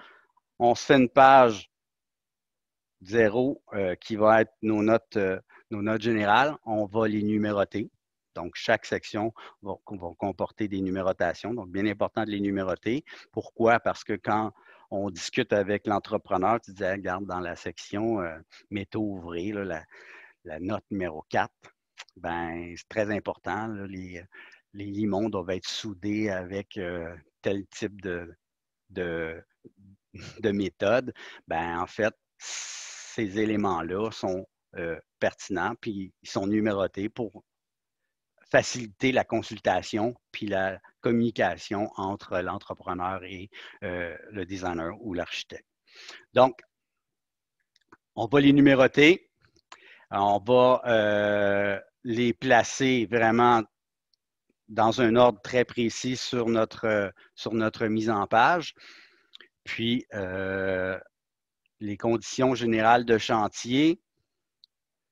On se fait une page zéro euh, qui va être nos notes, euh, nos notes générales. On va les numéroter. Donc, chaque section va, comporter des numérotations. Donc, bien important de les numéroter. Pourquoi? Parce que quand on discute avec l'entrepreneur, tu disais, regarde, dans la section euh, métaux ouvrés, la, note numéro 4, ben, c'est très important. les, limons doivent être soudés avec euh, tel type de, méthode. Ben, en fait, ces éléments-là sont euh, pertinents, puis ils sont numérotés pour faciliter la consultation puis la communication entre l'entrepreneur et euh, le designer ou l'architecte. Donc, on va les numéroter, on va euh, les placer vraiment dans un ordre très précis sur notre, sur notre mise en page. Puis, euh, les conditions générales de chantier,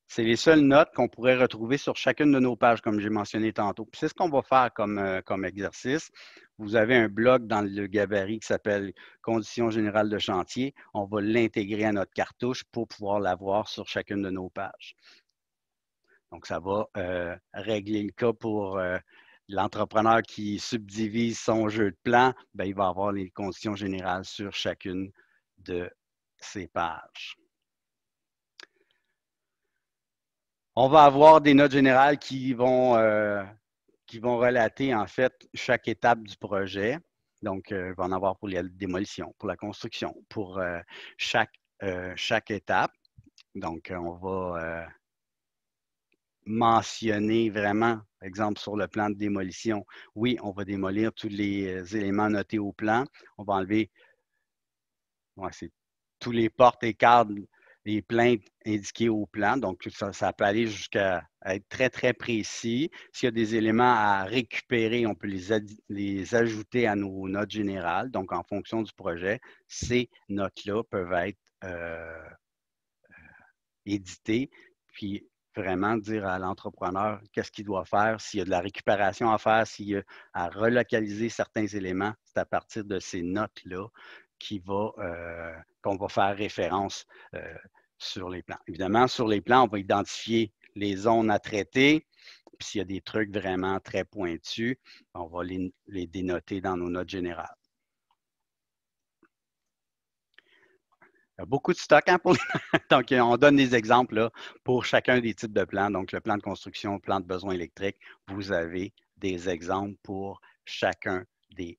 c'est les seules notes qu'on pourrait retrouver sur chacune de nos pages, comme j'ai mentionné tantôt. c'est ce qu'on va faire euh, comme, exercice. Vous avez un bloc dans le gabarit qui s'appelle Conditions générales de chantier. On va l'intégrer à notre cartouche pour pouvoir l'avoir sur chacune de nos pages. Donc, ça va euh, régler le cas pour euh, l'entrepreneur qui subdivise son jeu de plan. Ben, il va avoir les conditions générales sur chacune de ses pages. On va avoir des notes générales qui vont, euh, qui vont relater en fait chaque étape du projet. Donc, on euh, va en avoir pour la démolition, pour la construction, pour euh, chaque, étape. Donc, on va mentionner vraiment, par exemple, sur le plan de démolition, oui, on va démolir tous les éléments notés au plan. On va enlever tous les portes et cadres les plaintes indiquées au plan. Donc, ça, ça peut aller jusqu'à être très, très précis. S'il y a des éléments à récupérer, on peut les, les ajouter à nos notes générales. Donc, en fonction du projet, ces notes-là peuvent être euh, euh, éditées. Puis, vraiment dire à l'entrepreneur qu'est-ce qu'il doit faire, s'il y a de la récupération à faire, s'il y a à relocaliser certains éléments. C'est à partir de ces notes-là va, euh, qu'on va faire référence sur les plans. Évidemment, sur les plans, on va identifier les zones à traiter. Puis s'il y a des trucs vraiment très pointus, on va les, dénoter dans nos notes générales. Il y a beaucoup de stock hein, [LAUGHS] Donc, on donne des exemples pour chacun des types de plans. Donc, le plan de construction, plan de besoin électrique, vous avez des exemples pour chacun des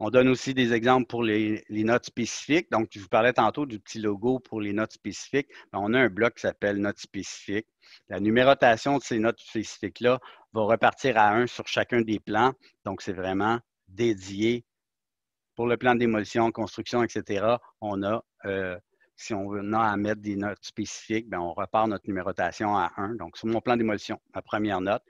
on donne aussi des exemples pour les, notes spécifiques. Donc, je vous parlais tantôt du petit logo pour les notes spécifiques. Ben, on a un bloc qui s'appelle notes spécifiques. La numérotation de ces notes spécifiques-là va repartir à 1 sur chacun des plans. Donc, c'est vraiment dédié pour le plan démolition, construction, etc. On a, euh, si on a à mettre des notes spécifiques, ben, on repart notre numérotation à 1. Donc, sur mon plan démolition, ma première note,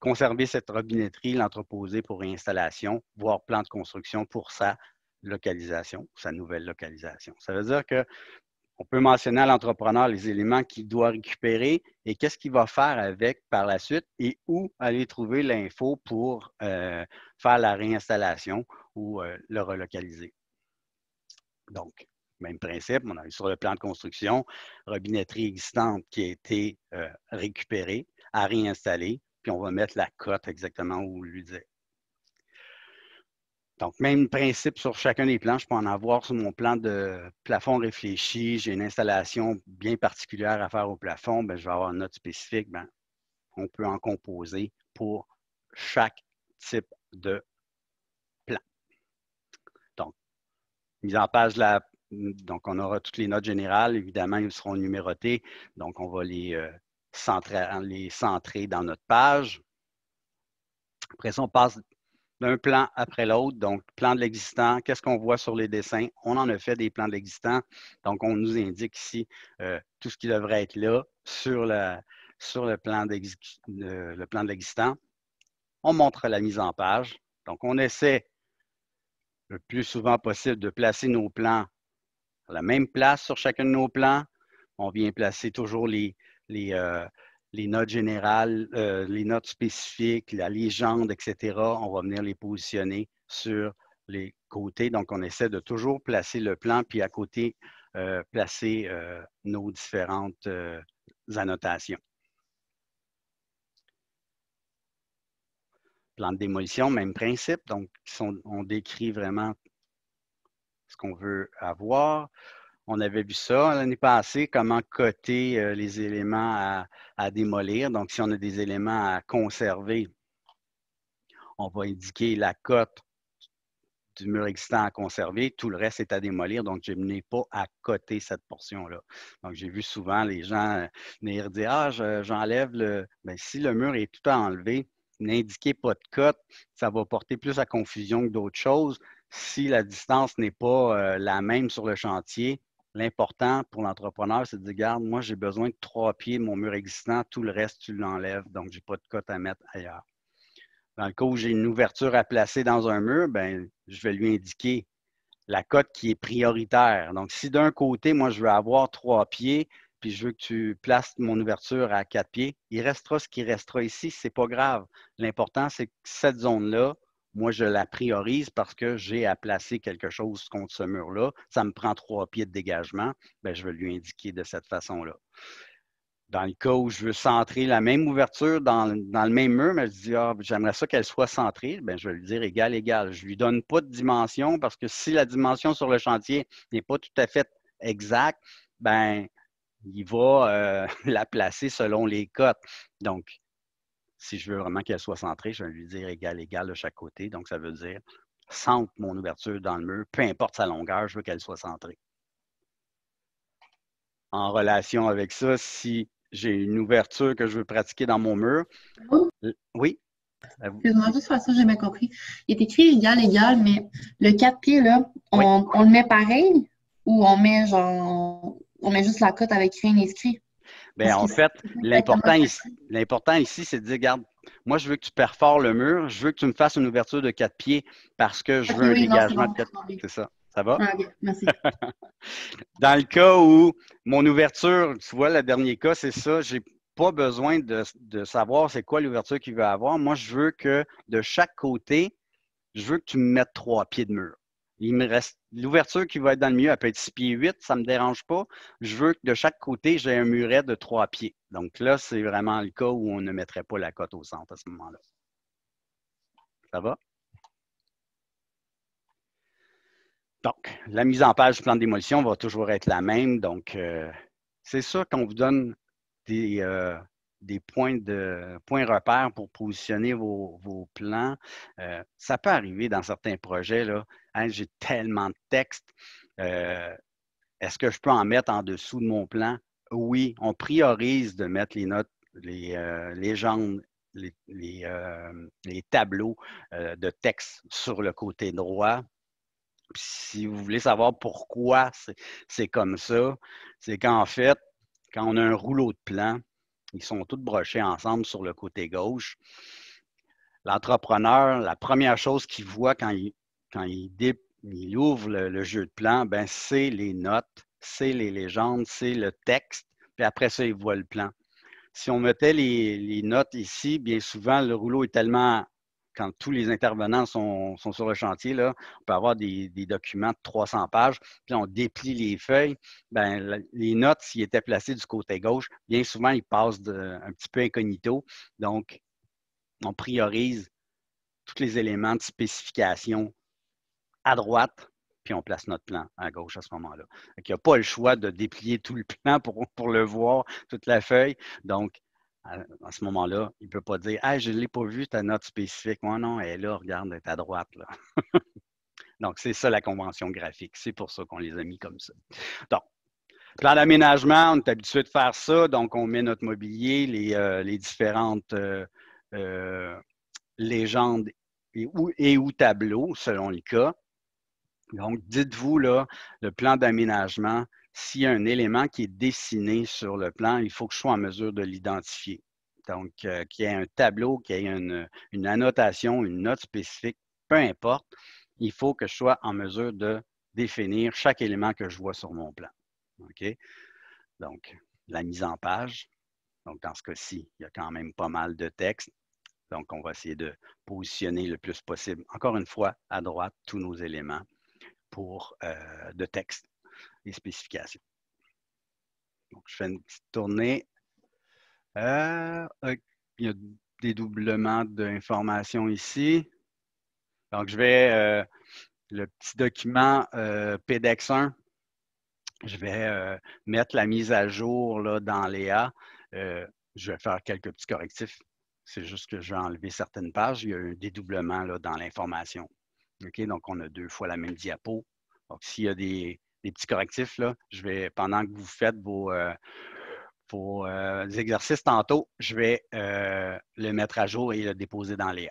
conserver cette robinetterie, l'entreposer pour réinstallation, voire plan de construction pour sa localisation, sa nouvelle localisation. Ça veut dire qu'on peut mentionner à l'entrepreneur les éléments qu'il doit récupérer et qu'est-ce qu'il va faire avec par la suite et où aller trouver l'info pour euh, faire la réinstallation ou euh, le relocaliser. Donc, même principe, on a sur le plan de construction, robinetterie existante qui a été euh, récupérée, à réinstaller, puis on va mettre la cote exactement où lui dire. Donc, même principe sur chacun des plans. Je peux en avoir sur mon plan de plafond réfléchi. J'ai une installation bien particulière à faire au plafond. Ben, je vais avoir une note spécifique. Ben, on peut en composer pour chaque type de plan. Donc, mise en page donc, on aura toutes les notes générales. Évidemment, elles seront numérotées. Donc, on va les, euh, centrer, les centrer dans notre page. Après ça, on passe d'un plan après l'autre. Donc, plan de l'existant, qu'est-ce qu'on voit sur les dessins? On en a fait des plans de l'existant. Donc, on nous indique ici euh, tout ce qui devrait être là sur, sur le, plan le plan de l'existant. On montre la mise en page. Donc, on essaie le plus souvent possible de placer nos plans à la même place sur chacun de nos plans. On vient placer toujours les, euh, les, notes générales, euh, les notes spécifiques, la légende, etc. On va venir les positionner sur les côtés. Donc, on essaie de toujours placer le plan, puis à côté, euh, placer nos différentes annotations. Plan de démolition, même principe. Donc, on décrit vraiment ce qu'on veut avoir. On avait vu ça l'année passée, comment coter euh, les éléments à, démolir. Donc, si on a des éléments à conserver, on va indiquer la cote du mur existant à conserver. Tout le reste est à démolir. Donc, je n'ai pas à coter cette portion-là. Donc, j'ai vu souvent les gens euh, venir dire Ah, j'enlève le. Ben, si le mur est tout à enlever, n'indiquez pas de cote, ça va porter plus à confusion que d'autres choses. Si la distance n'est pas euh, la même sur le chantier, L'important pour l'entrepreneur, c'est de dire, garde, moi, j'ai besoin de trois pieds, mon mur existant, tout le reste, tu l'enlèves, donc n'ai pas de cote à mettre ailleurs. Dans le cas où j'ai une ouverture à placer dans un mur, ben, je vais lui indiquer la cote qui est prioritaire. Donc, si d'un côté, moi, je veux avoir trois pieds, puis je veux que tu places mon ouverture à quatre pieds, il restera ce qui restera ici, c'est pas grave. L'important, c'est que cette zone-là, moi, je la priorise parce que j'ai à placer quelque chose contre ce mur-là. Ça me prend trois pieds de dégagement. Ben, je vais lui indiquer de cette façon-là. Dans le cas où je veux centrer la même ouverture dans, le même mur, mais je dis ah, j'aimerais ça qu'elle soit centrée, bien, je vais lui dire égal, égal. Je ne lui donne pas de dimension parce que si la dimension sur le chantier n'est pas tout à fait exacte, ben il va euh, [LAUGHS] la placer selon les cotes. Donc, si je veux vraiment qu'elle soit centrée, je vais lui dire égal, égal de chaque côté. Donc, ça veut dire centre mon ouverture dans le mur, peu importe sa longueur, je veux qu'elle soit centrée. En relation avec ça, si j'ai une ouverture que je veux pratiquer dans mon mur, oui. Excuse-moi, juste pour ça, j'ai bien compris. Il est écrit égal, égal, mais le 4 pieds, là, on, le met pareil ou on met genre on met juste la cote avec rien inscrit? Ben, en fait, ben, l'important ici, c'est de dire, regarde, moi, je veux que tu perfores le mur, je veux que tu me fasses une ouverture de quatre pieds parce que je veux un dégagement de quatre pieds. C'est ça. Ça va? Ah, merci. [LAUGHS] [LAUGHS] Dans le cas où mon ouverture, tu vois, le dernier cas, c'est ça, j'ai pas besoin de, de savoir c'est quoi l'ouverture qu'il veut avoir. Moi, je veux que de chaque côté, je veux que tu me mettes trois pieds de mur. Il me reste l'ouverture qui va être dans le milieu, elle peut être 6 pieds 8, ça ne me dérange pas. Je veux que de chaque côté, j'ai un muret de 3 pieds. Donc là, c'est vraiment le cas où on ne mettrait pas la cote au centre à ce moment-là. Ça va? Donc, la mise en page du plan de démolition va toujours être la même. Donc, euh, c'est sûr qu'on vous donne des, euh, des points de points repères pour positionner vos, plans. Euh, ça peut arriver dans certains projets. j'ai tellement de textes. Euh, est-ce que je peux en mettre en dessous de mon plan? Oui, on priorise de mettre les notes, les euh, légendes, les, tableaux de texte sur le côté droit si vous voulez savoir pourquoi c'est comme ça, c'est qu'en fait, quand on a un rouleau de plan, ils sont tous brochés ensemble sur le côté gauche. L'entrepreneur, la première chose qu'il voit quand il, quand il, ouvre le, jeu de plan, ben, c'est les notes, c'est les légendes, c'est le texte, puis après ça, il voit le plan. Si on mettait les, les notes ici, bien souvent, le rouleau est tellement quand tous les intervenants sont, sur le chantier, là, on peut avoir des, documents de 300 pages, puis on déplie les feuilles. Bien, les notes, s'ils étaient placées du côté gauche, bien souvent, ils passent un petit peu incognito. Donc, on priorise tous les éléments de spécification à droite, puis on place notre plan à gauche à ce moment-là. Il n'y a pas le choix de déplier tout le [LAUGHS] plan pour, pour le voir, toute la feuille. Donc, à, ce moment-là, il ne peut pas dire Ah, je ne l'ai pas vu, ta note spécifique. Moi, non, elle est là, regarde, elle est à droite. [LAUGHS] Donc, c'est ça la convention graphique. C'est pour ça qu'on les a mis comme ça. Donc, plan d'aménagement, on est habitué de faire ça. Donc, on met notre mobilier, les, euh, différentes euh, euh, légendes et ou, tableaux, selon le cas. Donc, dites-vous, là, le plan d'aménagement, s'il y a un élément qui est dessiné sur le plan, il faut que je sois en mesure de l'identifier. Donc, euh, qu'il y ait un tableau, qu'il y ait une, annotation, une note spécifique, peu importe, il faut que je sois en mesure de définir chaque élément que je vois sur mon plan. OK? Donc, la mise en page. Donc, dans ce cas-ci, il y a quand même pas mal de texte. Donc, on va essayer de positionner le plus possible, encore une fois, à droite, tous nos éléments pour, euh, de texte spécifications. Donc, je fais une petite tournée. Euh, il y a des doublements d'informations ici. Donc, je vais, euh, le petit document euh, PDEX1, je vais euh, mettre la mise à jour là, dans l'EA. je vais faire quelques petits correctifs. C'est juste que je vais enlever certaines pages. Il y a un dédoublement là, dans l'information. OK? Donc, on a deux fois la même diapo. Donc, s'il y a des, des petits correctifs. Là. Je vais, pendant que vous faites vos, euh, euh, exercices tantôt, je vais euh, le mettre à jour et le déposer dans les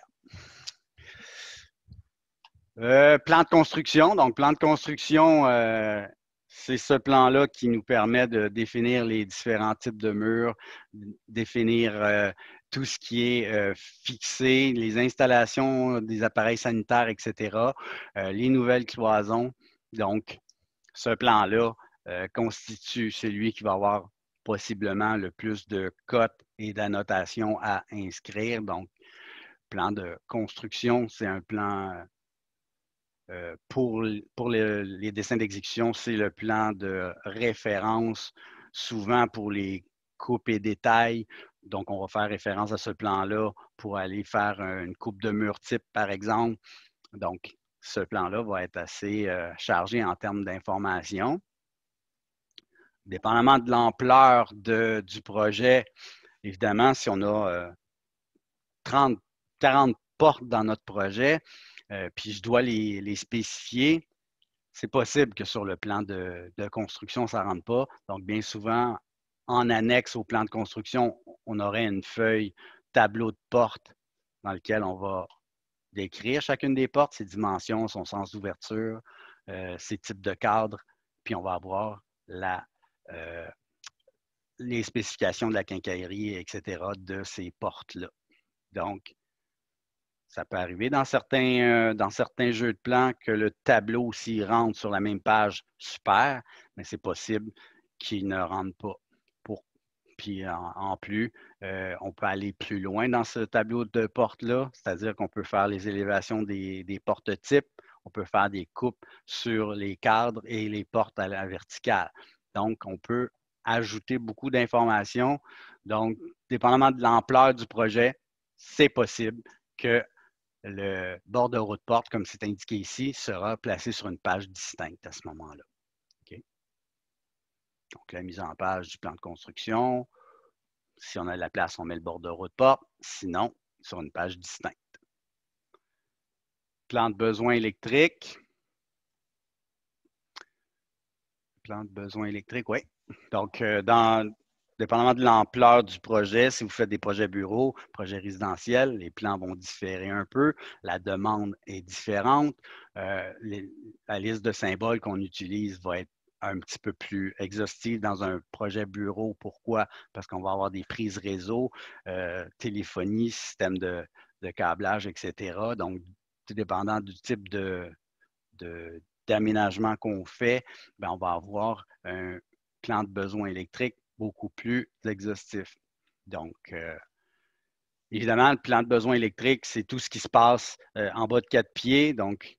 plan de construction. Donc, plan de construction, c'est ce plan-là qui nous permet de définir les différents types de murs, définir tout ce qui est fixé, les installations des appareils sanitaires, etc., les nouvelles cloisons. Donc, ce plan-là euh, constitue celui qui va avoir possiblement le plus de cotes et d'annotations à inscrire. Donc, plan de construction, c'est un plan euh, pour, les, dessins d'exécution, c'est le plan de référence, souvent pour les coupes et détails. Donc, on va faire référence à ce plan-là pour aller faire une coupe de mur type, par exemple. Donc, ce plan-là va être assez euh, chargé en termes d'informations. Dépendamment de l'ampleur du projet, évidemment, si on a 30, euh, 40 portes dans notre projet, euh, puis je dois les, spécifier, c'est possible que sur le plan de, construction, ça ne rentre pas. Donc, bien souvent, en annexe au plan de construction, on aurait une feuille tableau de portes, dans lequel on va décrire chacune des portes, ses dimensions, son sens d'ouverture, euh, ses types de cadres, puis on va avoir la, euh, les spécifications de la quincaillerie, etc., de ces portes-là. Donc, ça peut arriver dans certains, euh, dans certains jeux de plans que le tableau, s'il rentre sur la même page, super, mais c'est possible qu'il ne rentre pas puis en, plus, euh, on peut aller plus loin dans ce tableau de portes-là, c'est-à-dire qu'on peut faire les élévations des, portes types, on peut faire des coupes sur les cadres et les portes à la verticale. Donc, on peut ajouter beaucoup d'informations. Donc, dépendamment de l'ampleur du projet, c'est possible que le bord de route porte, comme c'est indiqué ici, sera placé sur une page distincte à ce moment-là. Donc, la mise en page du plan de construction. Si on a de la place, on met le bord de porte. Sinon, sur une page distincte. Plan de besoin électrique. Plan de besoin électrique, oui. Donc, euh, dans, dépendamment de l'ampleur du projet, si vous faites des projets bureaux, projets résidentiels, les plans vont différer un peu, la demande est différente, euh, la liste de symboles qu'on utilise va être un petit peu plus exhaustif dans un projet bureau. Pourquoi? Parce qu'on va avoir des prises réseau, euh, téléphonie, système de, câblage, etc. Donc, tout dépendant du type de, d'aménagement qu'on fait, ben, on va avoir un plan de besoin électrique beaucoup plus exhaustif. Donc, euh, évidemment, le plan de besoin électrique, c'est tout ce qui se passe euh, en bas de quatre pieds, donc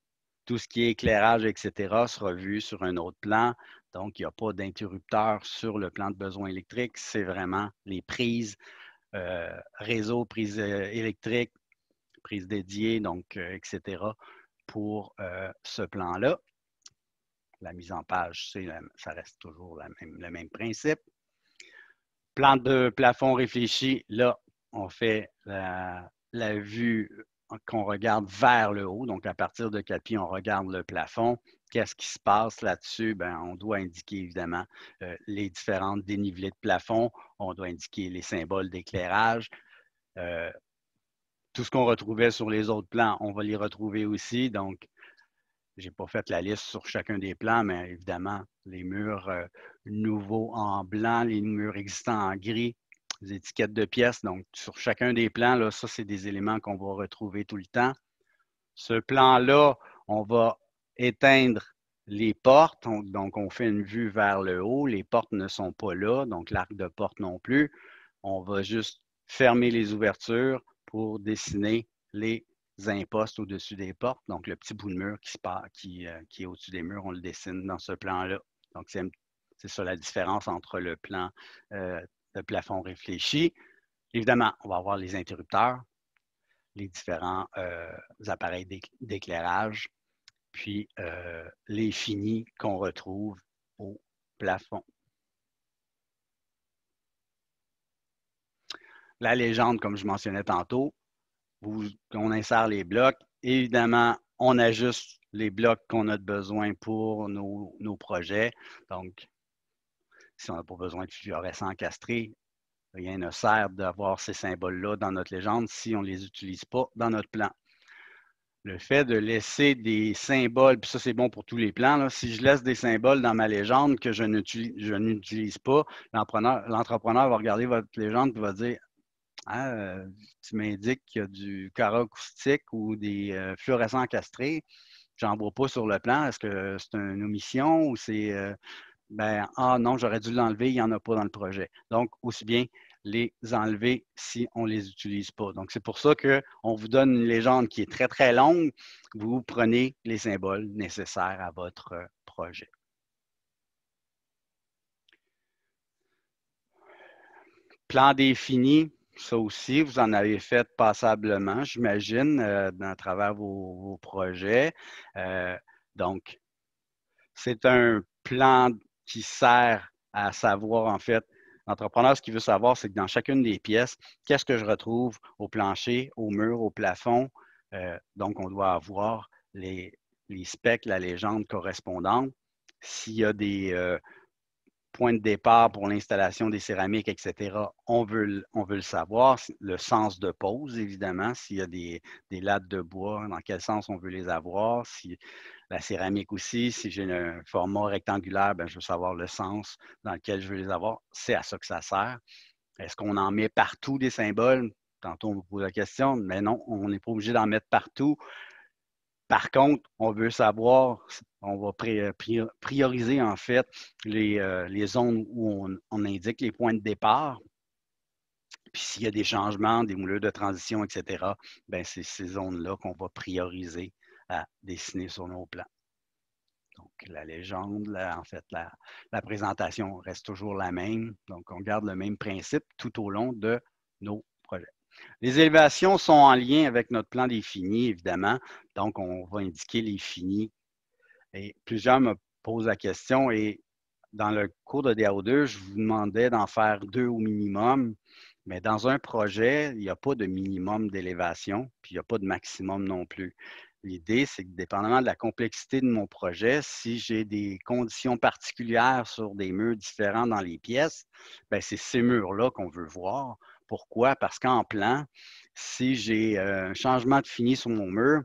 tout ce qui est éclairage, etc., sera vu sur un autre plan. Donc, il n'y a pas d'interrupteur sur le plan de besoin électrique. C'est vraiment les prises, euh, réseau, prises euh, électriques, prises dédiées, donc, euh, etc., pour ce plan-là. La mise en page, ça reste toujours le même principe. Plan de plafond réfléchi, là, on fait la, la vue qu'on regarde vers le haut, donc à partir de Capi, on regarde le plafond. Qu'est-ce qui se passe là-dessus? Ben, on doit indiquer évidemment euh, les différentes dénivelés de plafond, on doit indiquer les symboles d'éclairage. Euh, tout ce qu'on retrouvait sur les autres plans, on va les retrouver aussi. Donc, je n'ai pas fait la liste sur chacun des plans, mais évidemment, les murs euh, nouveaux en blanc, les murs existants en gris, des étiquettes de pièces. Donc, sur chacun des plans, là, ça, c'est des éléments qu'on va retrouver tout le temps. Ce plan-là, on va éteindre les portes. donc, on fait une vue vers le haut. Les portes ne sont pas là, donc l'arc de porte non plus. On va juste fermer les ouvertures pour dessiner les impostes au-dessus des portes. Donc, le petit bout de mur qui, euh, est au-dessus des murs, on le dessine dans ce plan-là. Donc, c'est ça la différence entre le plan euh, plafond réfléchi. Évidemment, on va avoir les interrupteurs, les différents euh, appareils d'éclairage, puis euh, les finis qu'on retrouve au plafond. La légende, comme je mentionnais tantôt, on insère les blocs. Évidemment, on ajuste les blocs qu'on a besoin pour nos, nos projets. Donc, si on n'a pas besoin de fluorescents encastrés, rien ne sert d'avoir ces symboles-là dans notre légende si on ne les utilise pas dans notre plan. Le fait de laisser des symboles, puis ça c'est bon pour tous les plans, si je laisse des symboles dans ma légende que je n'utilise pas, l'entrepreneur va regarder votre légende et va dire ah, tu m'indiques qu'il y a du caracoustique ou des euh, fluorescents encastrés, j'en vois pas sur le plan. Est-ce que c'est une omission ou c'est euh, ben, ah non, j'aurais dû l'enlever, il n'y en a pas dans le projet. Donc, aussi bien les enlever si on ne les utilise pas. Donc, c'est pour ça qu'on vous donne une légende qui est très, très longue. Vous prenez les symboles nécessaires à votre projet. Plan défini, ça aussi, vous en avez fait passablement, j'imagine, à euh, travers vos, vos projets. Euh, donc, c'est un plan qui sert à savoir, en fait, l'entrepreneur, ce qu'il veut savoir, c'est que dans chacune des pièces, qu'est-ce que je retrouve au plancher, au mur, au plafond. Euh, donc, on doit avoir les, les specs, la légende correspondante. S'il y a des euh, points de départ pour l'installation des céramiques, etc., on veut, on veut le savoir. Le sens de pose, évidemment, s'il y a des, des lattes de bois, dans quel sens on veut les avoir. Si, la céramique aussi, si j'ai un format rectangulaire, ben, je veux savoir le sens dans lequel je veux les avoir. C'est à ça que ça sert. Est-ce qu'on en met partout des symboles? Tantôt, on vous pose la question, mais non, on n'est pas obligé d'en mettre partout. Par contre, on veut savoir, on va prioriser en fait les, euh, zones où on, indique les points de départ. Puis s'il y a des changements, des moulures de transition, etc., ben, c'est ces zones-là qu'on va prioriser à dessiner sur nos plans. Donc, la légende, en fait, la, présentation reste toujours la même. Donc, on garde le même principe tout au long de nos projets. Les élévations sont en lien avec notre plan défini, évidemment. Donc, on va indiquer les finis. Et plusieurs me posent la question et dans le cours de DAO2, je vous demandais d'en faire deux au minimum. Mais dans un projet, il n'y a pas de minimum d'élévation, puis il n'y a pas de maximum non plus. L'idée, c'est que dépendamment de la complexité de mon projet, si j'ai des conditions particulières sur des murs différents dans les pièces, ben, c'est ces murs-là qu'on veut voir. Pourquoi? Parce qu'en plan, si j'ai euh, un changement de fini sur mon mur,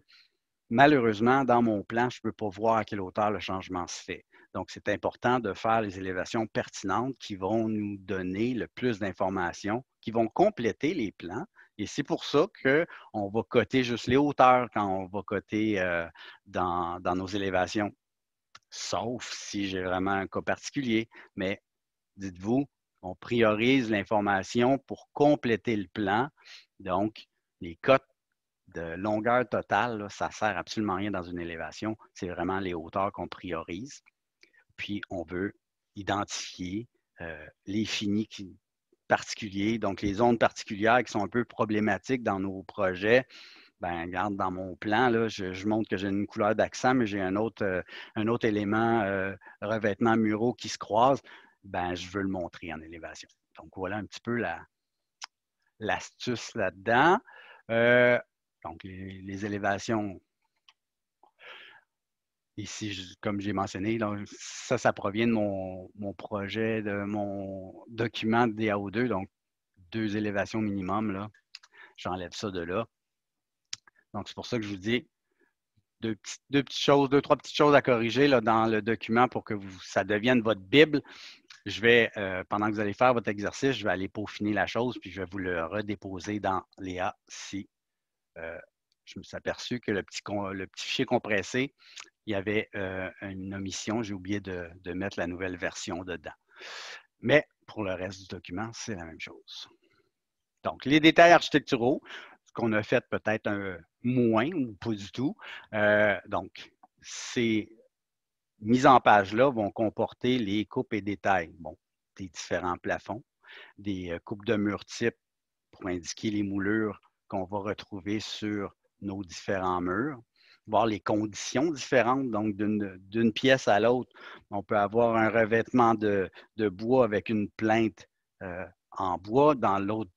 malheureusement, dans mon plan, je ne peux pas voir à quelle hauteur le changement se fait. Donc, c'est important de faire les élévations pertinentes qui vont nous donner le plus d'informations, qui vont compléter les plans, et c'est pour ça qu'on va coter juste les hauteurs quand on va coter euh, dans, nos élévations. Sauf si j'ai vraiment un cas particulier. Mais dites-vous, on priorise l'information pour compléter le plan. Donc, les cotes de longueur totale, ça ne sert absolument rien dans une élévation. C'est vraiment les hauteurs qu'on priorise. Puis, on veut identifier euh, les finis qui, particuliers, donc les zones particulières qui sont un peu problématiques dans nos projets. Ben, regarde, dans mon plan, là, je, montre que j'ai une couleur d'accent, mais j'ai un autre, euh, un autre élément euh, revêtement muraux qui se croise. Ben, je veux le montrer en élévation. Donc, voilà un petit peu l'astuce là-dedans. Euh, donc, les, les, élévations ici, comme j'ai mentionné, ça, ça provient de mon, projet, de mon document DAO2, donc deux élévations minimum. J'enlève ça de là. Donc, c'est pour ça que je vous dis deux, petites choses, deux, trois petites choses à corriger là, dans le document pour que vous, ça devienne votre Bible. Je vais, euh, pendant que vous allez faire votre exercice, je vais aller peaufiner la chose, puis je vais vous le redéposer dans Léa si euh, je me suis aperçu que le petit, le petit fichier compressé il y avait euh, une omission, j'ai oublié de, mettre la nouvelle version dedans. Mais pour le reste du document, c'est la même chose. Donc, les détails architecturaux, ce qu'on a fait peut-être un moins ou pas du tout. Euh, donc, ces mises en page-là vont comporter les coupes et détails, bon, des différents plafonds, des euh, coupes de murs type pour indiquer les moulures qu'on va retrouver sur nos différents murs voir les conditions différentes, donc d'une pièce à l'autre. On peut avoir un revêtement de, bois avec une plainte euh, en bois. Dans l'autre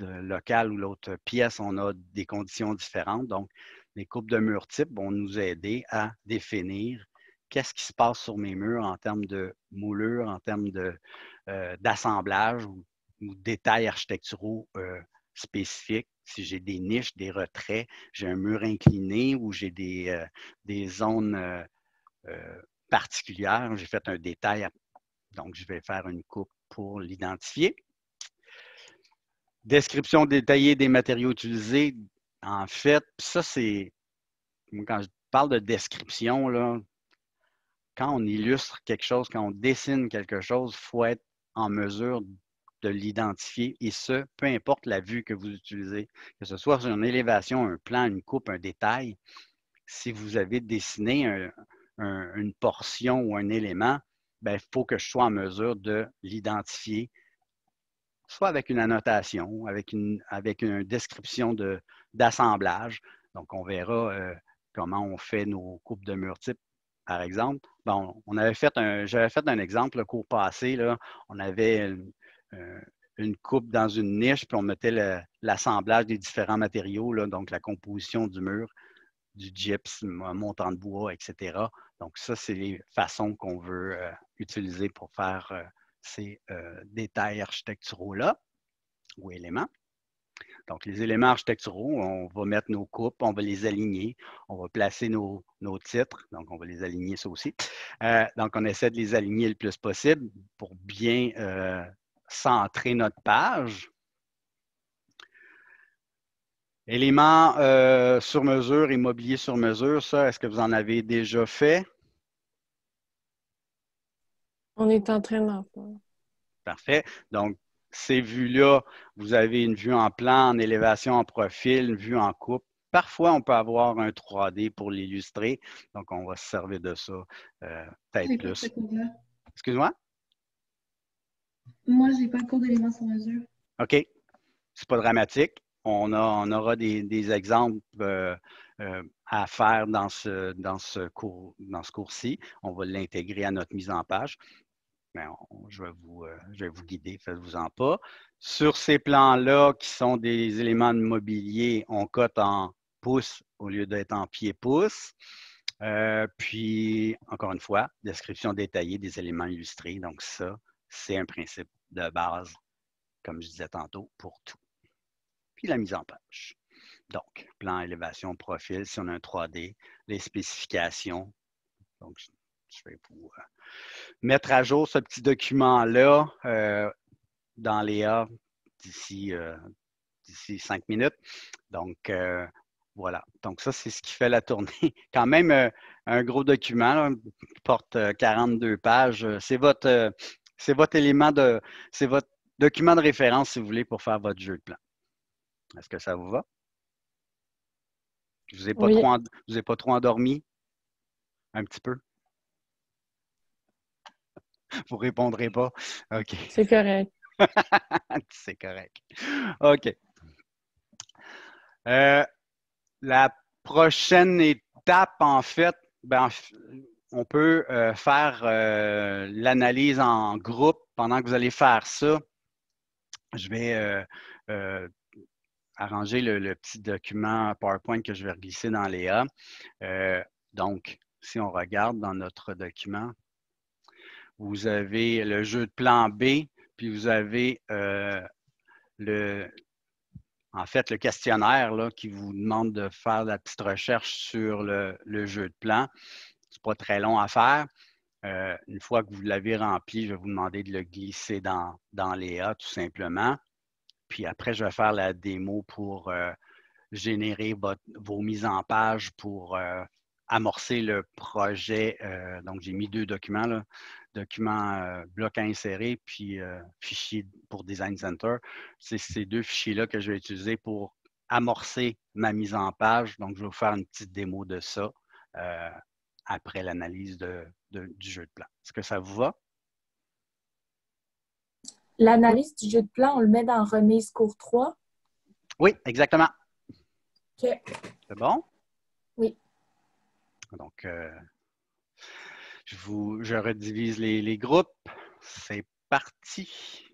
local ou l'autre pièce, on a des conditions différentes. Donc, les coupes de murs type vont nous aider à définir qu'est-ce qui se passe sur mes murs en termes de moulure, en termes euh, d'assemblage ou, détails architecturaux euh, spécifiques si j'ai des niches, des retraits, j'ai un mur incliné ou j'ai des, euh, des, zones euh, euh, particulières, j'ai fait un détail, donc je vais faire une coupe pour l'identifier. Description détaillée des matériaux utilisés. En fait, ça c'est, quand je parle de description, là, quand on illustre quelque chose, quand on dessine quelque chose, il faut être en mesure de l'identifier, et ce, peu importe la vue que vous utilisez, que ce soit sur une élévation, un plan, une coupe, un détail, si vous avez dessiné une portion ou un élément, il ben, faut que je sois en mesure de l'identifier, soit avec une annotation, avec une, avec une description d'assemblage. Donc, on verra euh, comment on fait nos coupes de mur type par exemple. Bon, on avait fait un, j'avais fait un exemple le cours passé, là, on avait euh, euh, une coupe dans une niche, puis on mettait l'assemblage des différents matériaux, là, donc la composition du mur, du gyps, euh, montant de bois, etc. Donc, ça, c'est les façons qu'on veut euh, utiliser pour faire ces détails architecturaux-là ou éléments. Donc, les éléments architecturaux, on va mettre nos coupes, on va les aligner, on va placer nos, nos titres, donc on va les aligner ça aussi. donc, on essaie de les aligner le plus possible pour bien centrer notre page. Éléments euh, sur mesure, immobilier sur mesure, ça, est-ce que vous en avez déjà fait? On est en train d'en faire. Parfait. Donc, ces vues-là, vous avez une vue en plan, en élévation, en profil, une vue en coupe. Parfois, on peut avoir un 3D pour l'illustrer. Donc, on va se servir de ça euh, peut-être plus. Excuse-moi? Moi, je n'ai pas cours d'éléments sur mesure. OK. C'est pas dramatique. On, aura des, exemples euh, euh, à faire dans ce, dans cours ci On va l'intégrer à notre mise en page. Mais ben, je, vais vous, euh, je guider, faites-vous-en pas. Sur ces plans-là, qui sont des éléments de mobilier, on cote en pouces au lieu d'être en pieds-pouces. puis, encore une fois, description détaillée des éléments illustrés. Donc, ça, c'est un principe de base, comme je disais tantôt, pour tout. Puis la mise en page. Donc, plan, élévation, profil, si on a un 3D, les spécifications. Donc, je vais vous euh, mettre à jour ce petit document-là euh, dans les d'ici euh, d'ici cinq minutes. Donc, voilà. Donc, ça, c'est ce qui fait la tournée. [LAUGHS] Quand même, un gros document, qui porte 42 pages. C'est votre c'est votre élément de. C'est votre document de référence, si vous voulez, pour faire votre jeu de plan. Est-ce que ça vous va? Je vous pas, trop, vous ai pas trop endormi? Un petit peu? [LAUGHS] vous répondrez pas. OK. C'est correct. [LAUGHS] C'est correct. OK. Euh, la prochaine étape, en fait, ben, on peut euh, faire euh, l'analyse en groupe pendant que vous allez faire ça. Je vais euh, arranger le, petit document PowerPoint que je vais glisser dans Léa. donc, si on regarde dans notre document, vous avez le jeu de plan B, puis vous avez le, en fait, le questionnaire là, qui vous demande de faire la petite recherche sur le, le jeu de plan très long à faire. Euh, une fois que vous l'avez rempli, je vais vous demander de le glisser dans, dans les tout simplement. Puis après, je vais faire la démo pour euh, générer vos mises en page pour euh, amorcer le projet. donc, j'ai mis deux documents, là, document bloc à insérer, puis fichier pour Design Center. C'est ces deux fichiers-là que je vais utiliser pour amorcer ma mise en page. Donc, je vais vous faire une petite démo de ça après l'analyse du jeu de plan. Est-ce que ça vous va? L'analyse du jeu de plan, on le met dans remise cours 3? Oui, exactement. Ok. C'est bon? Oui. Donc, euh, je, vous, redivise les groupes. C'est parti.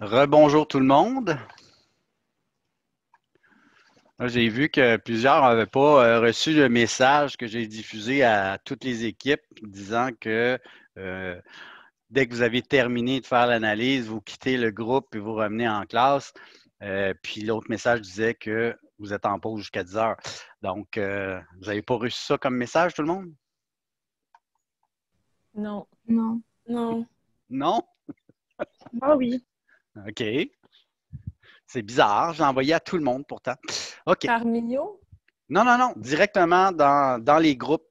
Rebonjour tout le monde. J'ai vu que plusieurs n'avaient pas euh, reçu le message que j'ai diffusé à toutes les équipes disant que euh, dès que vous avez terminé de faire l'analyse, vous quittez le groupe et vous revenez en classe. Euh, puis l'autre message disait que vous êtes en pause jusqu'à 10 heures. Donc, vous n'avez pas reçu ça comme message, tout le monde? Non. Non. Non. Non? Ah oui. OK. C'est bizarre. Je l'ai envoyé à tout le monde pourtant. OK. Par milieu? Non, non, non. Directement dans, les groupes,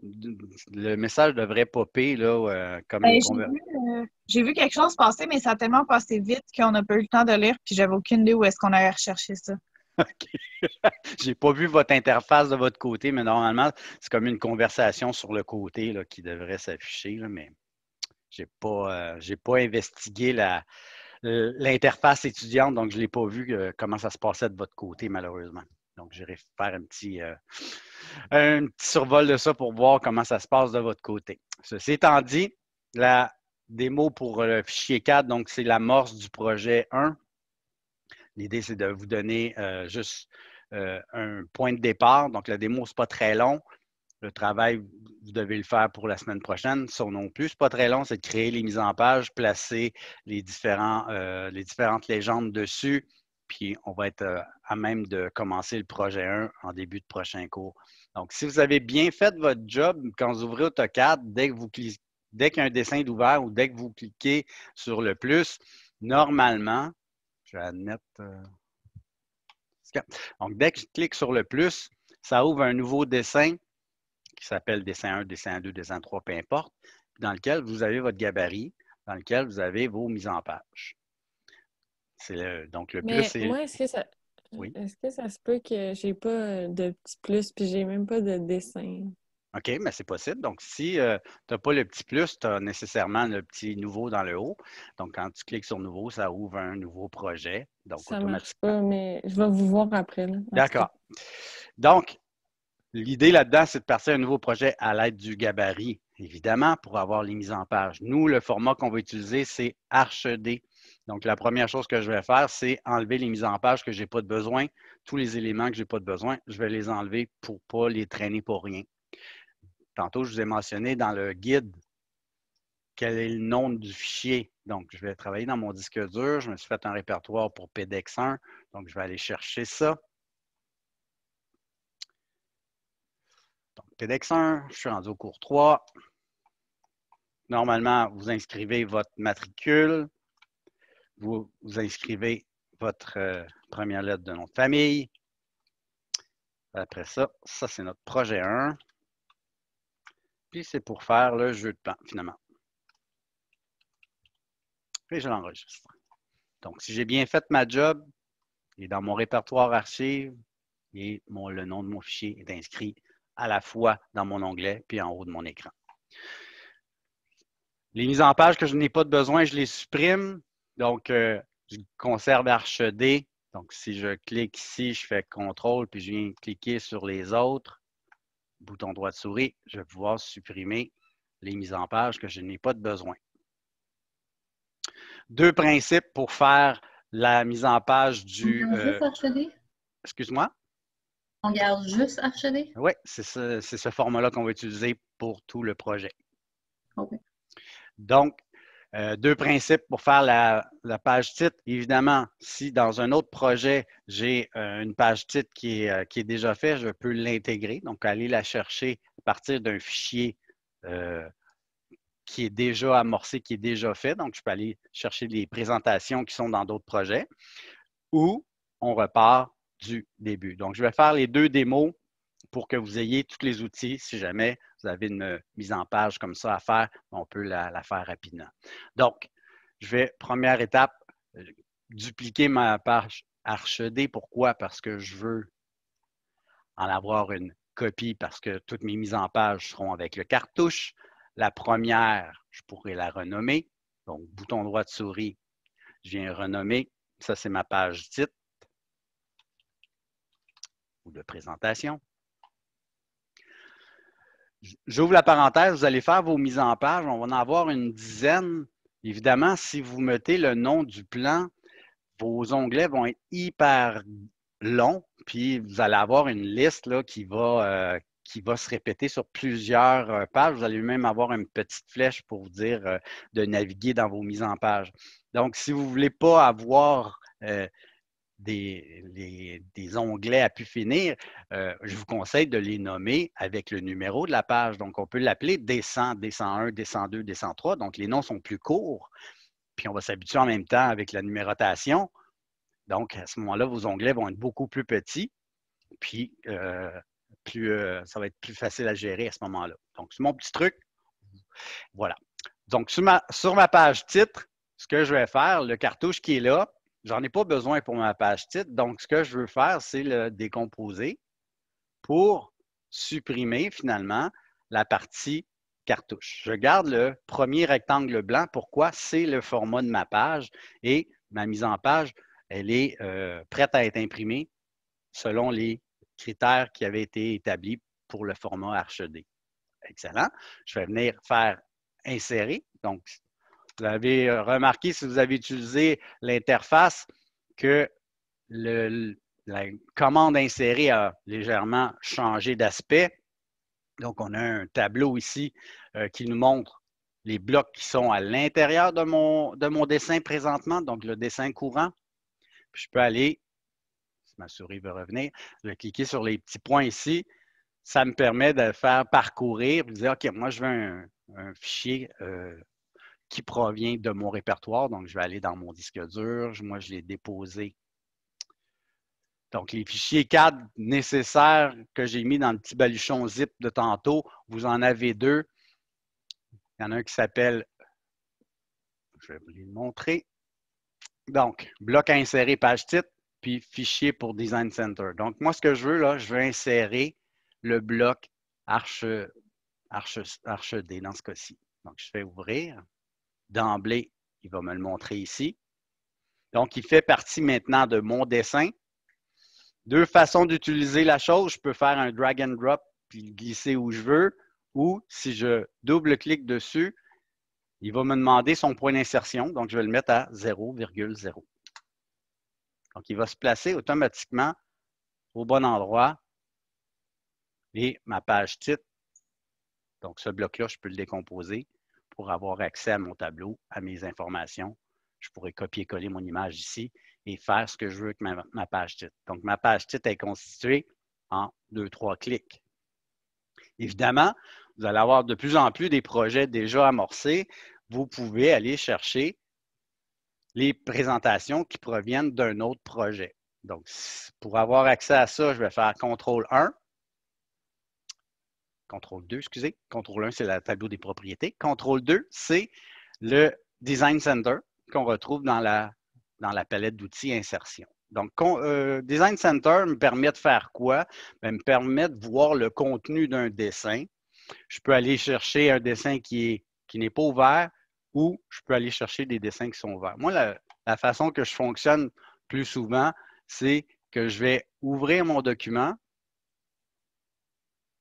le message devrait popper là, euh, comme ben, euh, J'ai vu, quelque chose passer, mais ça a tellement passé vite qu'on n'a pas eu le temps de lire, puis j'avais aucune idée où est-ce qu'on allait rechercher ça. [LAUGHS] OK. [LAUGHS] J'ai pas vu votre interface de votre côté, mais normalement, c'est comme une conversation sur le côté qui devrait s'afficher, mais j'ai pas, euh, pas investigué la, euh, l'interface étudiante, donc je ne l'ai pas vu euh, comment ça se passait de votre côté, malheureusement. Donc, j'irai faire un petit, euh, un survol de ça pour voir comment ça se passe de votre côté. Ceci étant dit, la démo pour le fichier 4, donc c'est l'amorce du projet 1. L'idée, c'est de vous donner juste un point de départ. Donc, la démo, ce n'est pas très long le travail, vous devez le faire pour la semaine prochaine. Ce non plus, c'est pas très long, c'est de créer les mises en page, placer les, différents, euh, les différentes légendes dessus, puis on va être euh, à même de commencer le projet 1 en début de prochain cours. Donc, si vous avez bien fait votre job, quand vous ouvrez AutoCAD, dès que vous dès qu'un dessin est ouvert ou dès que vous cliquez sur le plus, normalement, je vais admettre. Euh, donc, dès que je clique sur le plus, ça ouvre un nouveau dessin qui s'appelle dessin 1, dessin 2, dessin 3, peu importe, dans lequel vous avez votre gabarit, dans lequel vous avez vos mises en page. C'est donc le plus. Est... est-ce que ça. est que ça se peut que j'ai pas de petit plus puis j'ai même pas de dessin? OK, mais c'est possible. Donc, si euh, tu n'as pas le petit plus, tu as nécessairement le petit nouveau dans le haut. Donc, quand tu cliques sur nouveau, ça ouvre un nouveau projet. Donc, ça automatiquement. pas, mais je vais vous voir après. D'accord. Donc, L'idée là-dedans, c'est de passer un nouveau projet à l'aide du gabarit, évidemment, pour avoir les mises en page. Nous, le format qu'on va utiliser, c'est ArchD. E Donc, la première chose que je vais faire, c'est enlever les mises en page que je n'ai pas de besoin. Tous les éléments que je n'ai pas de besoin, je vais les enlever pour ne pas les traîner pour rien. Tantôt, je vous ai mentionné dans le guide quel est le nom du fichier. Donc, je vais travailler dans mon disque dur. Je me suis fait un répertoire pour PDX1. Donc, je vais aller chercher ça. TEDx 1, je suis rendu au cours 3. Normalement, vous inscrivez votre matricule, vous, vous inscrivez votre euh, première lettre de nom de famille. Après ça, ça c'est notre projet 1. Puis c'est pour faire le jeu de plan, finalement. Et je l'enregistre. Donc, si j'ai bien fait ma job, il est dans mon répertoire archive et mon, le nom de mon fichier est inscrit à la fois dans mon onglet puis en haut de mon écran. Les mises en page que je n'ai pas de besoin, je les supprime. Donc, euh, je conserve arche Donc, si je clique ici, je fais CTRL, puis je viens cliquer sur les autres. Bouton droit de souris, je vais pouvoir supprimer les mises en page que je n'ai pas de besoin. Deux principes pour faire la mise en page du. Euh, e excuse-moi. On garde juste HD? Oui, c'est ce, format-là qu'on va utiliser pour tout le projet. OK. Donc, euh, deux principes pour faire la, page titre. Évidemment, si dans un autre projet, j'ai euh, une page titre qui est, euh, qui est déjà faite, je peux l'intégrer, donc aller la chercher à partir d'un fichier qui est déjà amorcé, qui est déjà fait. Donc, je peux aller chercher les présentations qui sont dans d'autres projets. Ou on repart du début. Donc, je vais faire les deux démos pour que vous ayez tous les outils si jamais vous avez une euh, mise en page comme ça à faire, on peut la, faire rapidement. Donc, je vais, première étape, euh, dupliquer ma page HD. E Pourquoi? Parce que je veux en avoir une copie parce que toutes mes mises en page seront avec le cartouche. La première, je pourrais la renommer. Donc, bouton droit de souris, je viens renommer. Ça, c'est ma page titre de présentation. J'ouvre la parenthèse, vous allez faire vos mises en page, on va en avoir une dizaine. Évidemment, si vous mettez le nom du plan, vos onglets vont être hyper longs, puis vous allez avoir une liste là, qui, va, euh, qui va se répéter sur plusieurs euh, pages. Vous allez même avoir une petite flèche pour vous dire euh, de naviguer dans vos mises en page. Donc, si vous ne voulez pas avoir des, des, onglets à pu finir, euh, je vous conseille de les nommer avec le numéro de la page. Donc, on peut l'appeler D100, D101, D102, 103 Donc, les noms sont plus courts. Puis, on va s'habituer en même temps avec la numérotation. Donc, à ce moment-là, vos onglets vont être beaucoup plus petits. Puis, euh, plus, euh, ça va être plus facile à gérer à ce moment-là. Donc, c'est mon petit truc. Voilà. Donc, sur ma page titre, ce que je vais faire, le cartouche qui est là, j'en ai pas besoin pour ma page titre. Donc, ce que je veux faire, c'est le décomposer pour supprimer finalement la partie cartouche. Je garde le premier rectangle blanc. Pourquoi? C'est le format de ma page et ma mise en page, elle est euh, prête à être imprimée selon les critères qui avaient été établis pour le format HD. E Excellent. Je vais venir faire insérer. Donc, vous avez euh, remarqué, si vous avez utilisé l'interface, que la commande insérée a légèrement changé d'aspect. Donc, on a un tableau ici euh, qui nous montre les blocs qui sont à l'intérieur de mon, dessin présentement, donc le dessin courant. je peux aller, si ma souris veut revenir, je cliquer sur les petits points ici. Ça me permet de faire parcourir, de dire, OK, moi, je veux un, fichier euh, qui provient de mon répertoire. Donc, je vais aller dans mon disque dur. Moi, je l'ai déposé. Donc, les fichiers cadres nécessaires que j'ai mis dans le petit baluchon zip de tantôt, vous en avez deux. Il y en a un qui s'appelle, je vais vous le montrer. Donc, bloc à insérer page titre, puis fichier pour Design Center. Donc, moi, ce que je veux, là, je veux insérer le bloc arche, arche, arche D dans ce cas-ci. Donc, je fais ouvrir d'emblée. Il va me le montrer ici. Donc, il fait partie maintenant de mon dessin. Deux façons d'utiliser la chose. Je peux faire un drag and drop puis le glisser où je veux. Ou si je double-clique dessus, il va me demander son point d'insertion. Donc, je vais le mettre à 0,0. Donc, il va se placer automatiquement au bon endroit. Et ma page titre, donc ce bloc-là, je peux le décomposer pour avoir accès à mon tableau, à mes informations. Je pourrais copier-coller mon image ici et faire ce que je veux avec ma, page titre. Donc, ma page titre est constituée en deux, trois clics. Évidemment, vous allez avoir de plus en plus des projets déjà amorcés. Vous pouvez aller chercher les présentations qui proviennent d'un autre projet. Donc, pour avoir accès à ça, je vais faire CTRL 1. Contrôle 2, excusez. Contrôle 1, c'est le tableau des propriétés. Contrôle 2, c'est le Design Center qu'on retrouve dans la, dans la palette d'outils insertion. Donc, euh, Design Center me permet de faire quoi? Ben, me permet de voir le contenu d'un dessin. Je peux aller chercher un dessin qui n'est pas ouvert ou je peux aller chercher des dessins qui sont ouverts. Moi, la façon que je fonctionne plus souvent, c'est que je vais ouvrir mon document,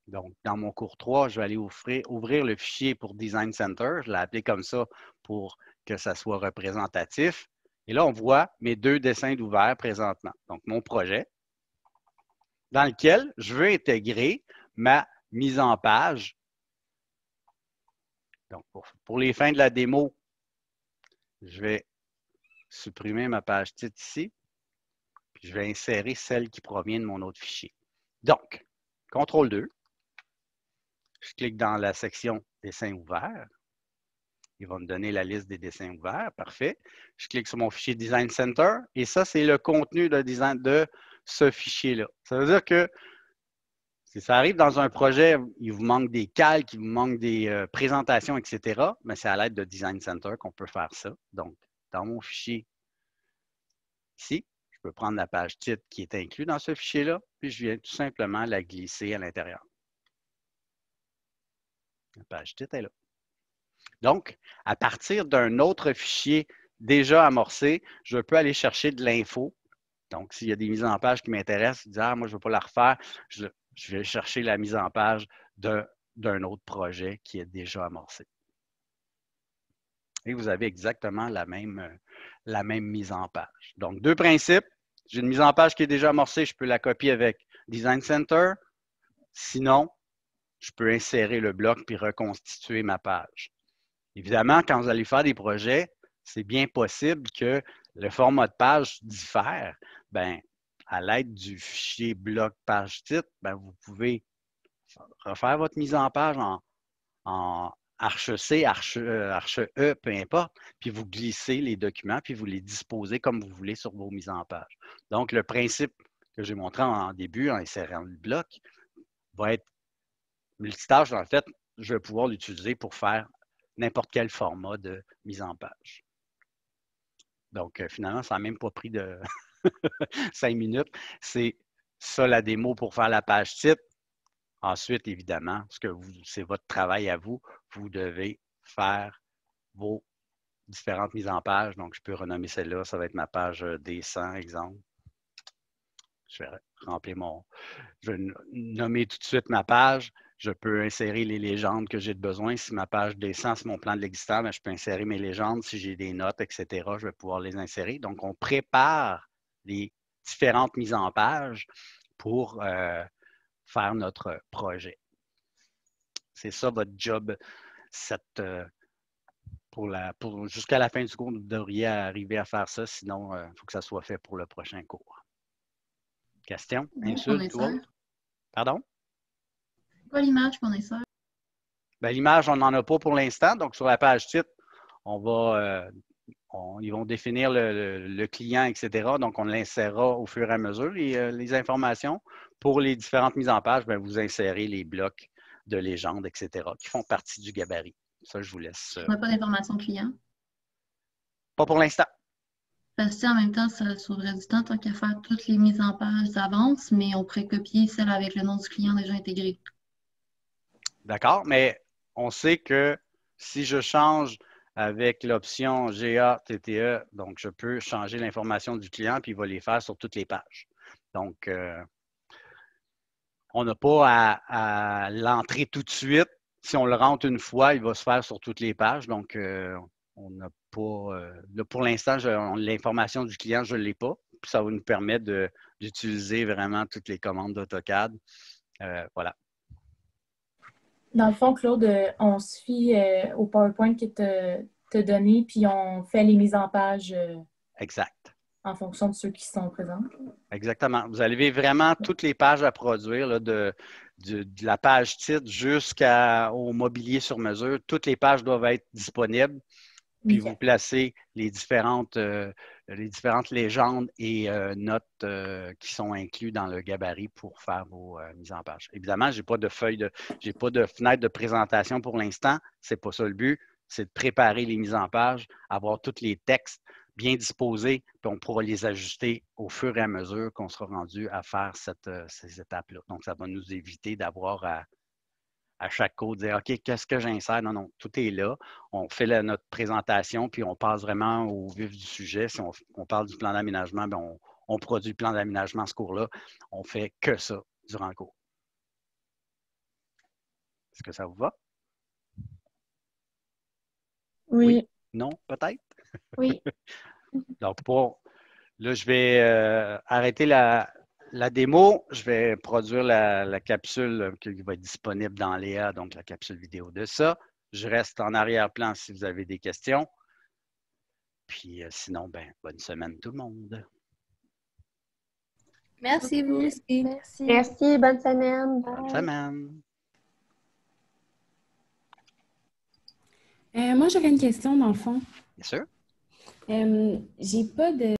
donc, dans mon cours 3, je vais aller ouvrir, le fichier pour Design Center. Je l'ai appelé comme ça pour que ça soit représentatif. Et là, on voit mes deux dessins d'ouvert présentement. Donc, mon projet, dans lequel je veux intégrer ma mise en page. Donc, pour, les fins de la démo, je vais supprimer ma page titre ici. Puis je vais insérer celle qui provient de mon autre fichier. Donc, CTRL 2. Je clique dans la section dessins ouverts. Il va me donner la liste des dessins ouverts. Parfait. Je clique sur mon fichier Design Center et ça, c'est le contenu de, ce fichier-là. Ça veut dire que si ça arrive dans un projet, il vous manque des calques, il vous manque des euh, présentations, etc., mais c'est à l'aide de Design Center qu'on peut faire ça. Donc, dans mon fichier ici, je peux prendre la page titre qui est inclue dans ce fichier-là, puis je viens tout simplement la glisser à l'intérieur. La page titre là. Donc, à partir d'un autre fichier déjà amorcé, je peux aller chercher de l'info. Donc, s'il y a des mises en page qui m'intéressent, je ah, moi, je veux pas la refaire, je, vais chercher la mise en page d'un autre projet qui est déjà amorcé. Et vous avez exactement euh, la même mise en page. Donc, deux principes. J'ai une mise en page qui est déjà amorcée, je peux la copier avec Design Center. Sinon, je peux insérer le bloc puis reconstituer ma page. Évidemment, quand vous allez faire des projets, c'est bien possible que le format de page diffère. Ben, à l'aide du fichier bloc page titre, ben, vous pouvez refaire votre mise en page en, en arche C, euh, arche, E, peu importe, puis vous glissez les documents, puis vous les disposez comme vous voulez sur vos mises en page. Donc, le principe que j'ai montré en début, en insérant le bloc, va être multitâche, en fait, je vais pouvoir l'utiliser pour faire n'importe quel format de mise en page. Donc, euh, finalement, ça n'a même pas pris de [LAUGHS] cinq minutes. C'est ça la démo pour faire la page titre. Ensuite, évidemment, parce que c'est votre travail à vous, vous devez faire vos différentes mises en page. Donc, je peux renommer celle-là. Ça va être ma page euh, des 100, exemple. Je vais remplir mon. Je vais nommer tout de suite ma page. Je peux insérer les légendes que j'ai besoin. Si ma page descend sur mon plan de l'existant, ben, je peux insérer mes légendes. Si j'ai des notes, etc., je vais pouvoir les insérer. Donc, on prépare les différentes mises en page pour euh, faire notre projet. C'est ça votre job. Euh, pour jusqu'à la fin du cours, vous devriez arriver à faire ça, sinon, il euh, faut que ça soit fait pour le prochain cours. Question, Bien sûr. Pardon? l'image qu'on est ben, l'image, on n'en a pas pour l'instant. Donc, sur la page titre, on va, euh, ils vont définir le, client, etc. Donc, on l'insérera au fur et à mesure. Et euh, les informations pour les différentes mises en page, ben, vous insérez les blocs de légende, etc., qui font partie du gabarit. Ça, je vous laisse. Euh, on n'a pas d'informations client? Pas pour l'instant. Parce que, en même temps, ça sauverait du temps tant qu'à faire toutes les mises en page d'avance, mais on pourrait copier celle avec le nom du client déjà intégré. D'accord, mais on sait que si je change avec l'option GA e, donc je peux changer l'information du client puis il va les faire sur toutes les pages. Donc, euh, on n'a pas à, l'entrer tout de suite. Si on le rentre une fois, il va se faire sur toutes les pages. Donc, euh, on n'a pas. Euh, pour l'instant, l'information du client, je ne l'ai pas. ça va nous permettre d'utiliser vraiment toutes les commandes d'AutoCAD. voilà. Dans le fond, Claude, euh, on suit euh, au PowerPoint qui te, te donné, puis on fait les mises en page. Euh, en fonction de ceux qui sont présents. Exactement. Vous avez vraiment toutes les pages à produire, de, la page titre jusqu'au mobilier sur mesure. Toutes les pages doivent être disponibles. Puis vous placez les différentes les différentes légendes et euh, notes euh, qui sont incluses dans le gabarit pour faire vos euh, mises en page. Évidemment, je n'ai pas de feuille de, j'ai pas de fenêtre de présentation pour l'instant. Ce n'est pas ça le but. C'est de préparer les mises en page, avoir tous les textes bien disposés, puis on pourra les ajuster au fur et à mesure qu'on sera rendu à faire cette, ces étapes-là. Donc, ça va nous éviter d'avoir à à chaque cours, dire OK, qu'est-ce que j'insère? Non, non, tout est là. On fait notre présentation, puis on passe vraiment au vif du sujet. Si on, parle du plan d'aménagement, ben, on, on, produit le plan d'aménagement ce cours-là. On fait que ça durant le cours. Est-ce que ça vous va? Oui. Non, peut-être? Oui. [LAUGHS] Donc, pour. Là, je vais euh, arrêter la, la démo, je vais produire la, capsule euh, qui va être disponible dans Léa, donc la capsule vidéo de ça. Je reste en arrière-plan si vous avez des questions. Puis euh, sinon, ben, bonne semaine tout le monde. Merci vous Merci. Merci, bonne semaine. Bonne semaine. Euh, moi, j'avais une question dans le fond. Bien sûr. J'ai pas de.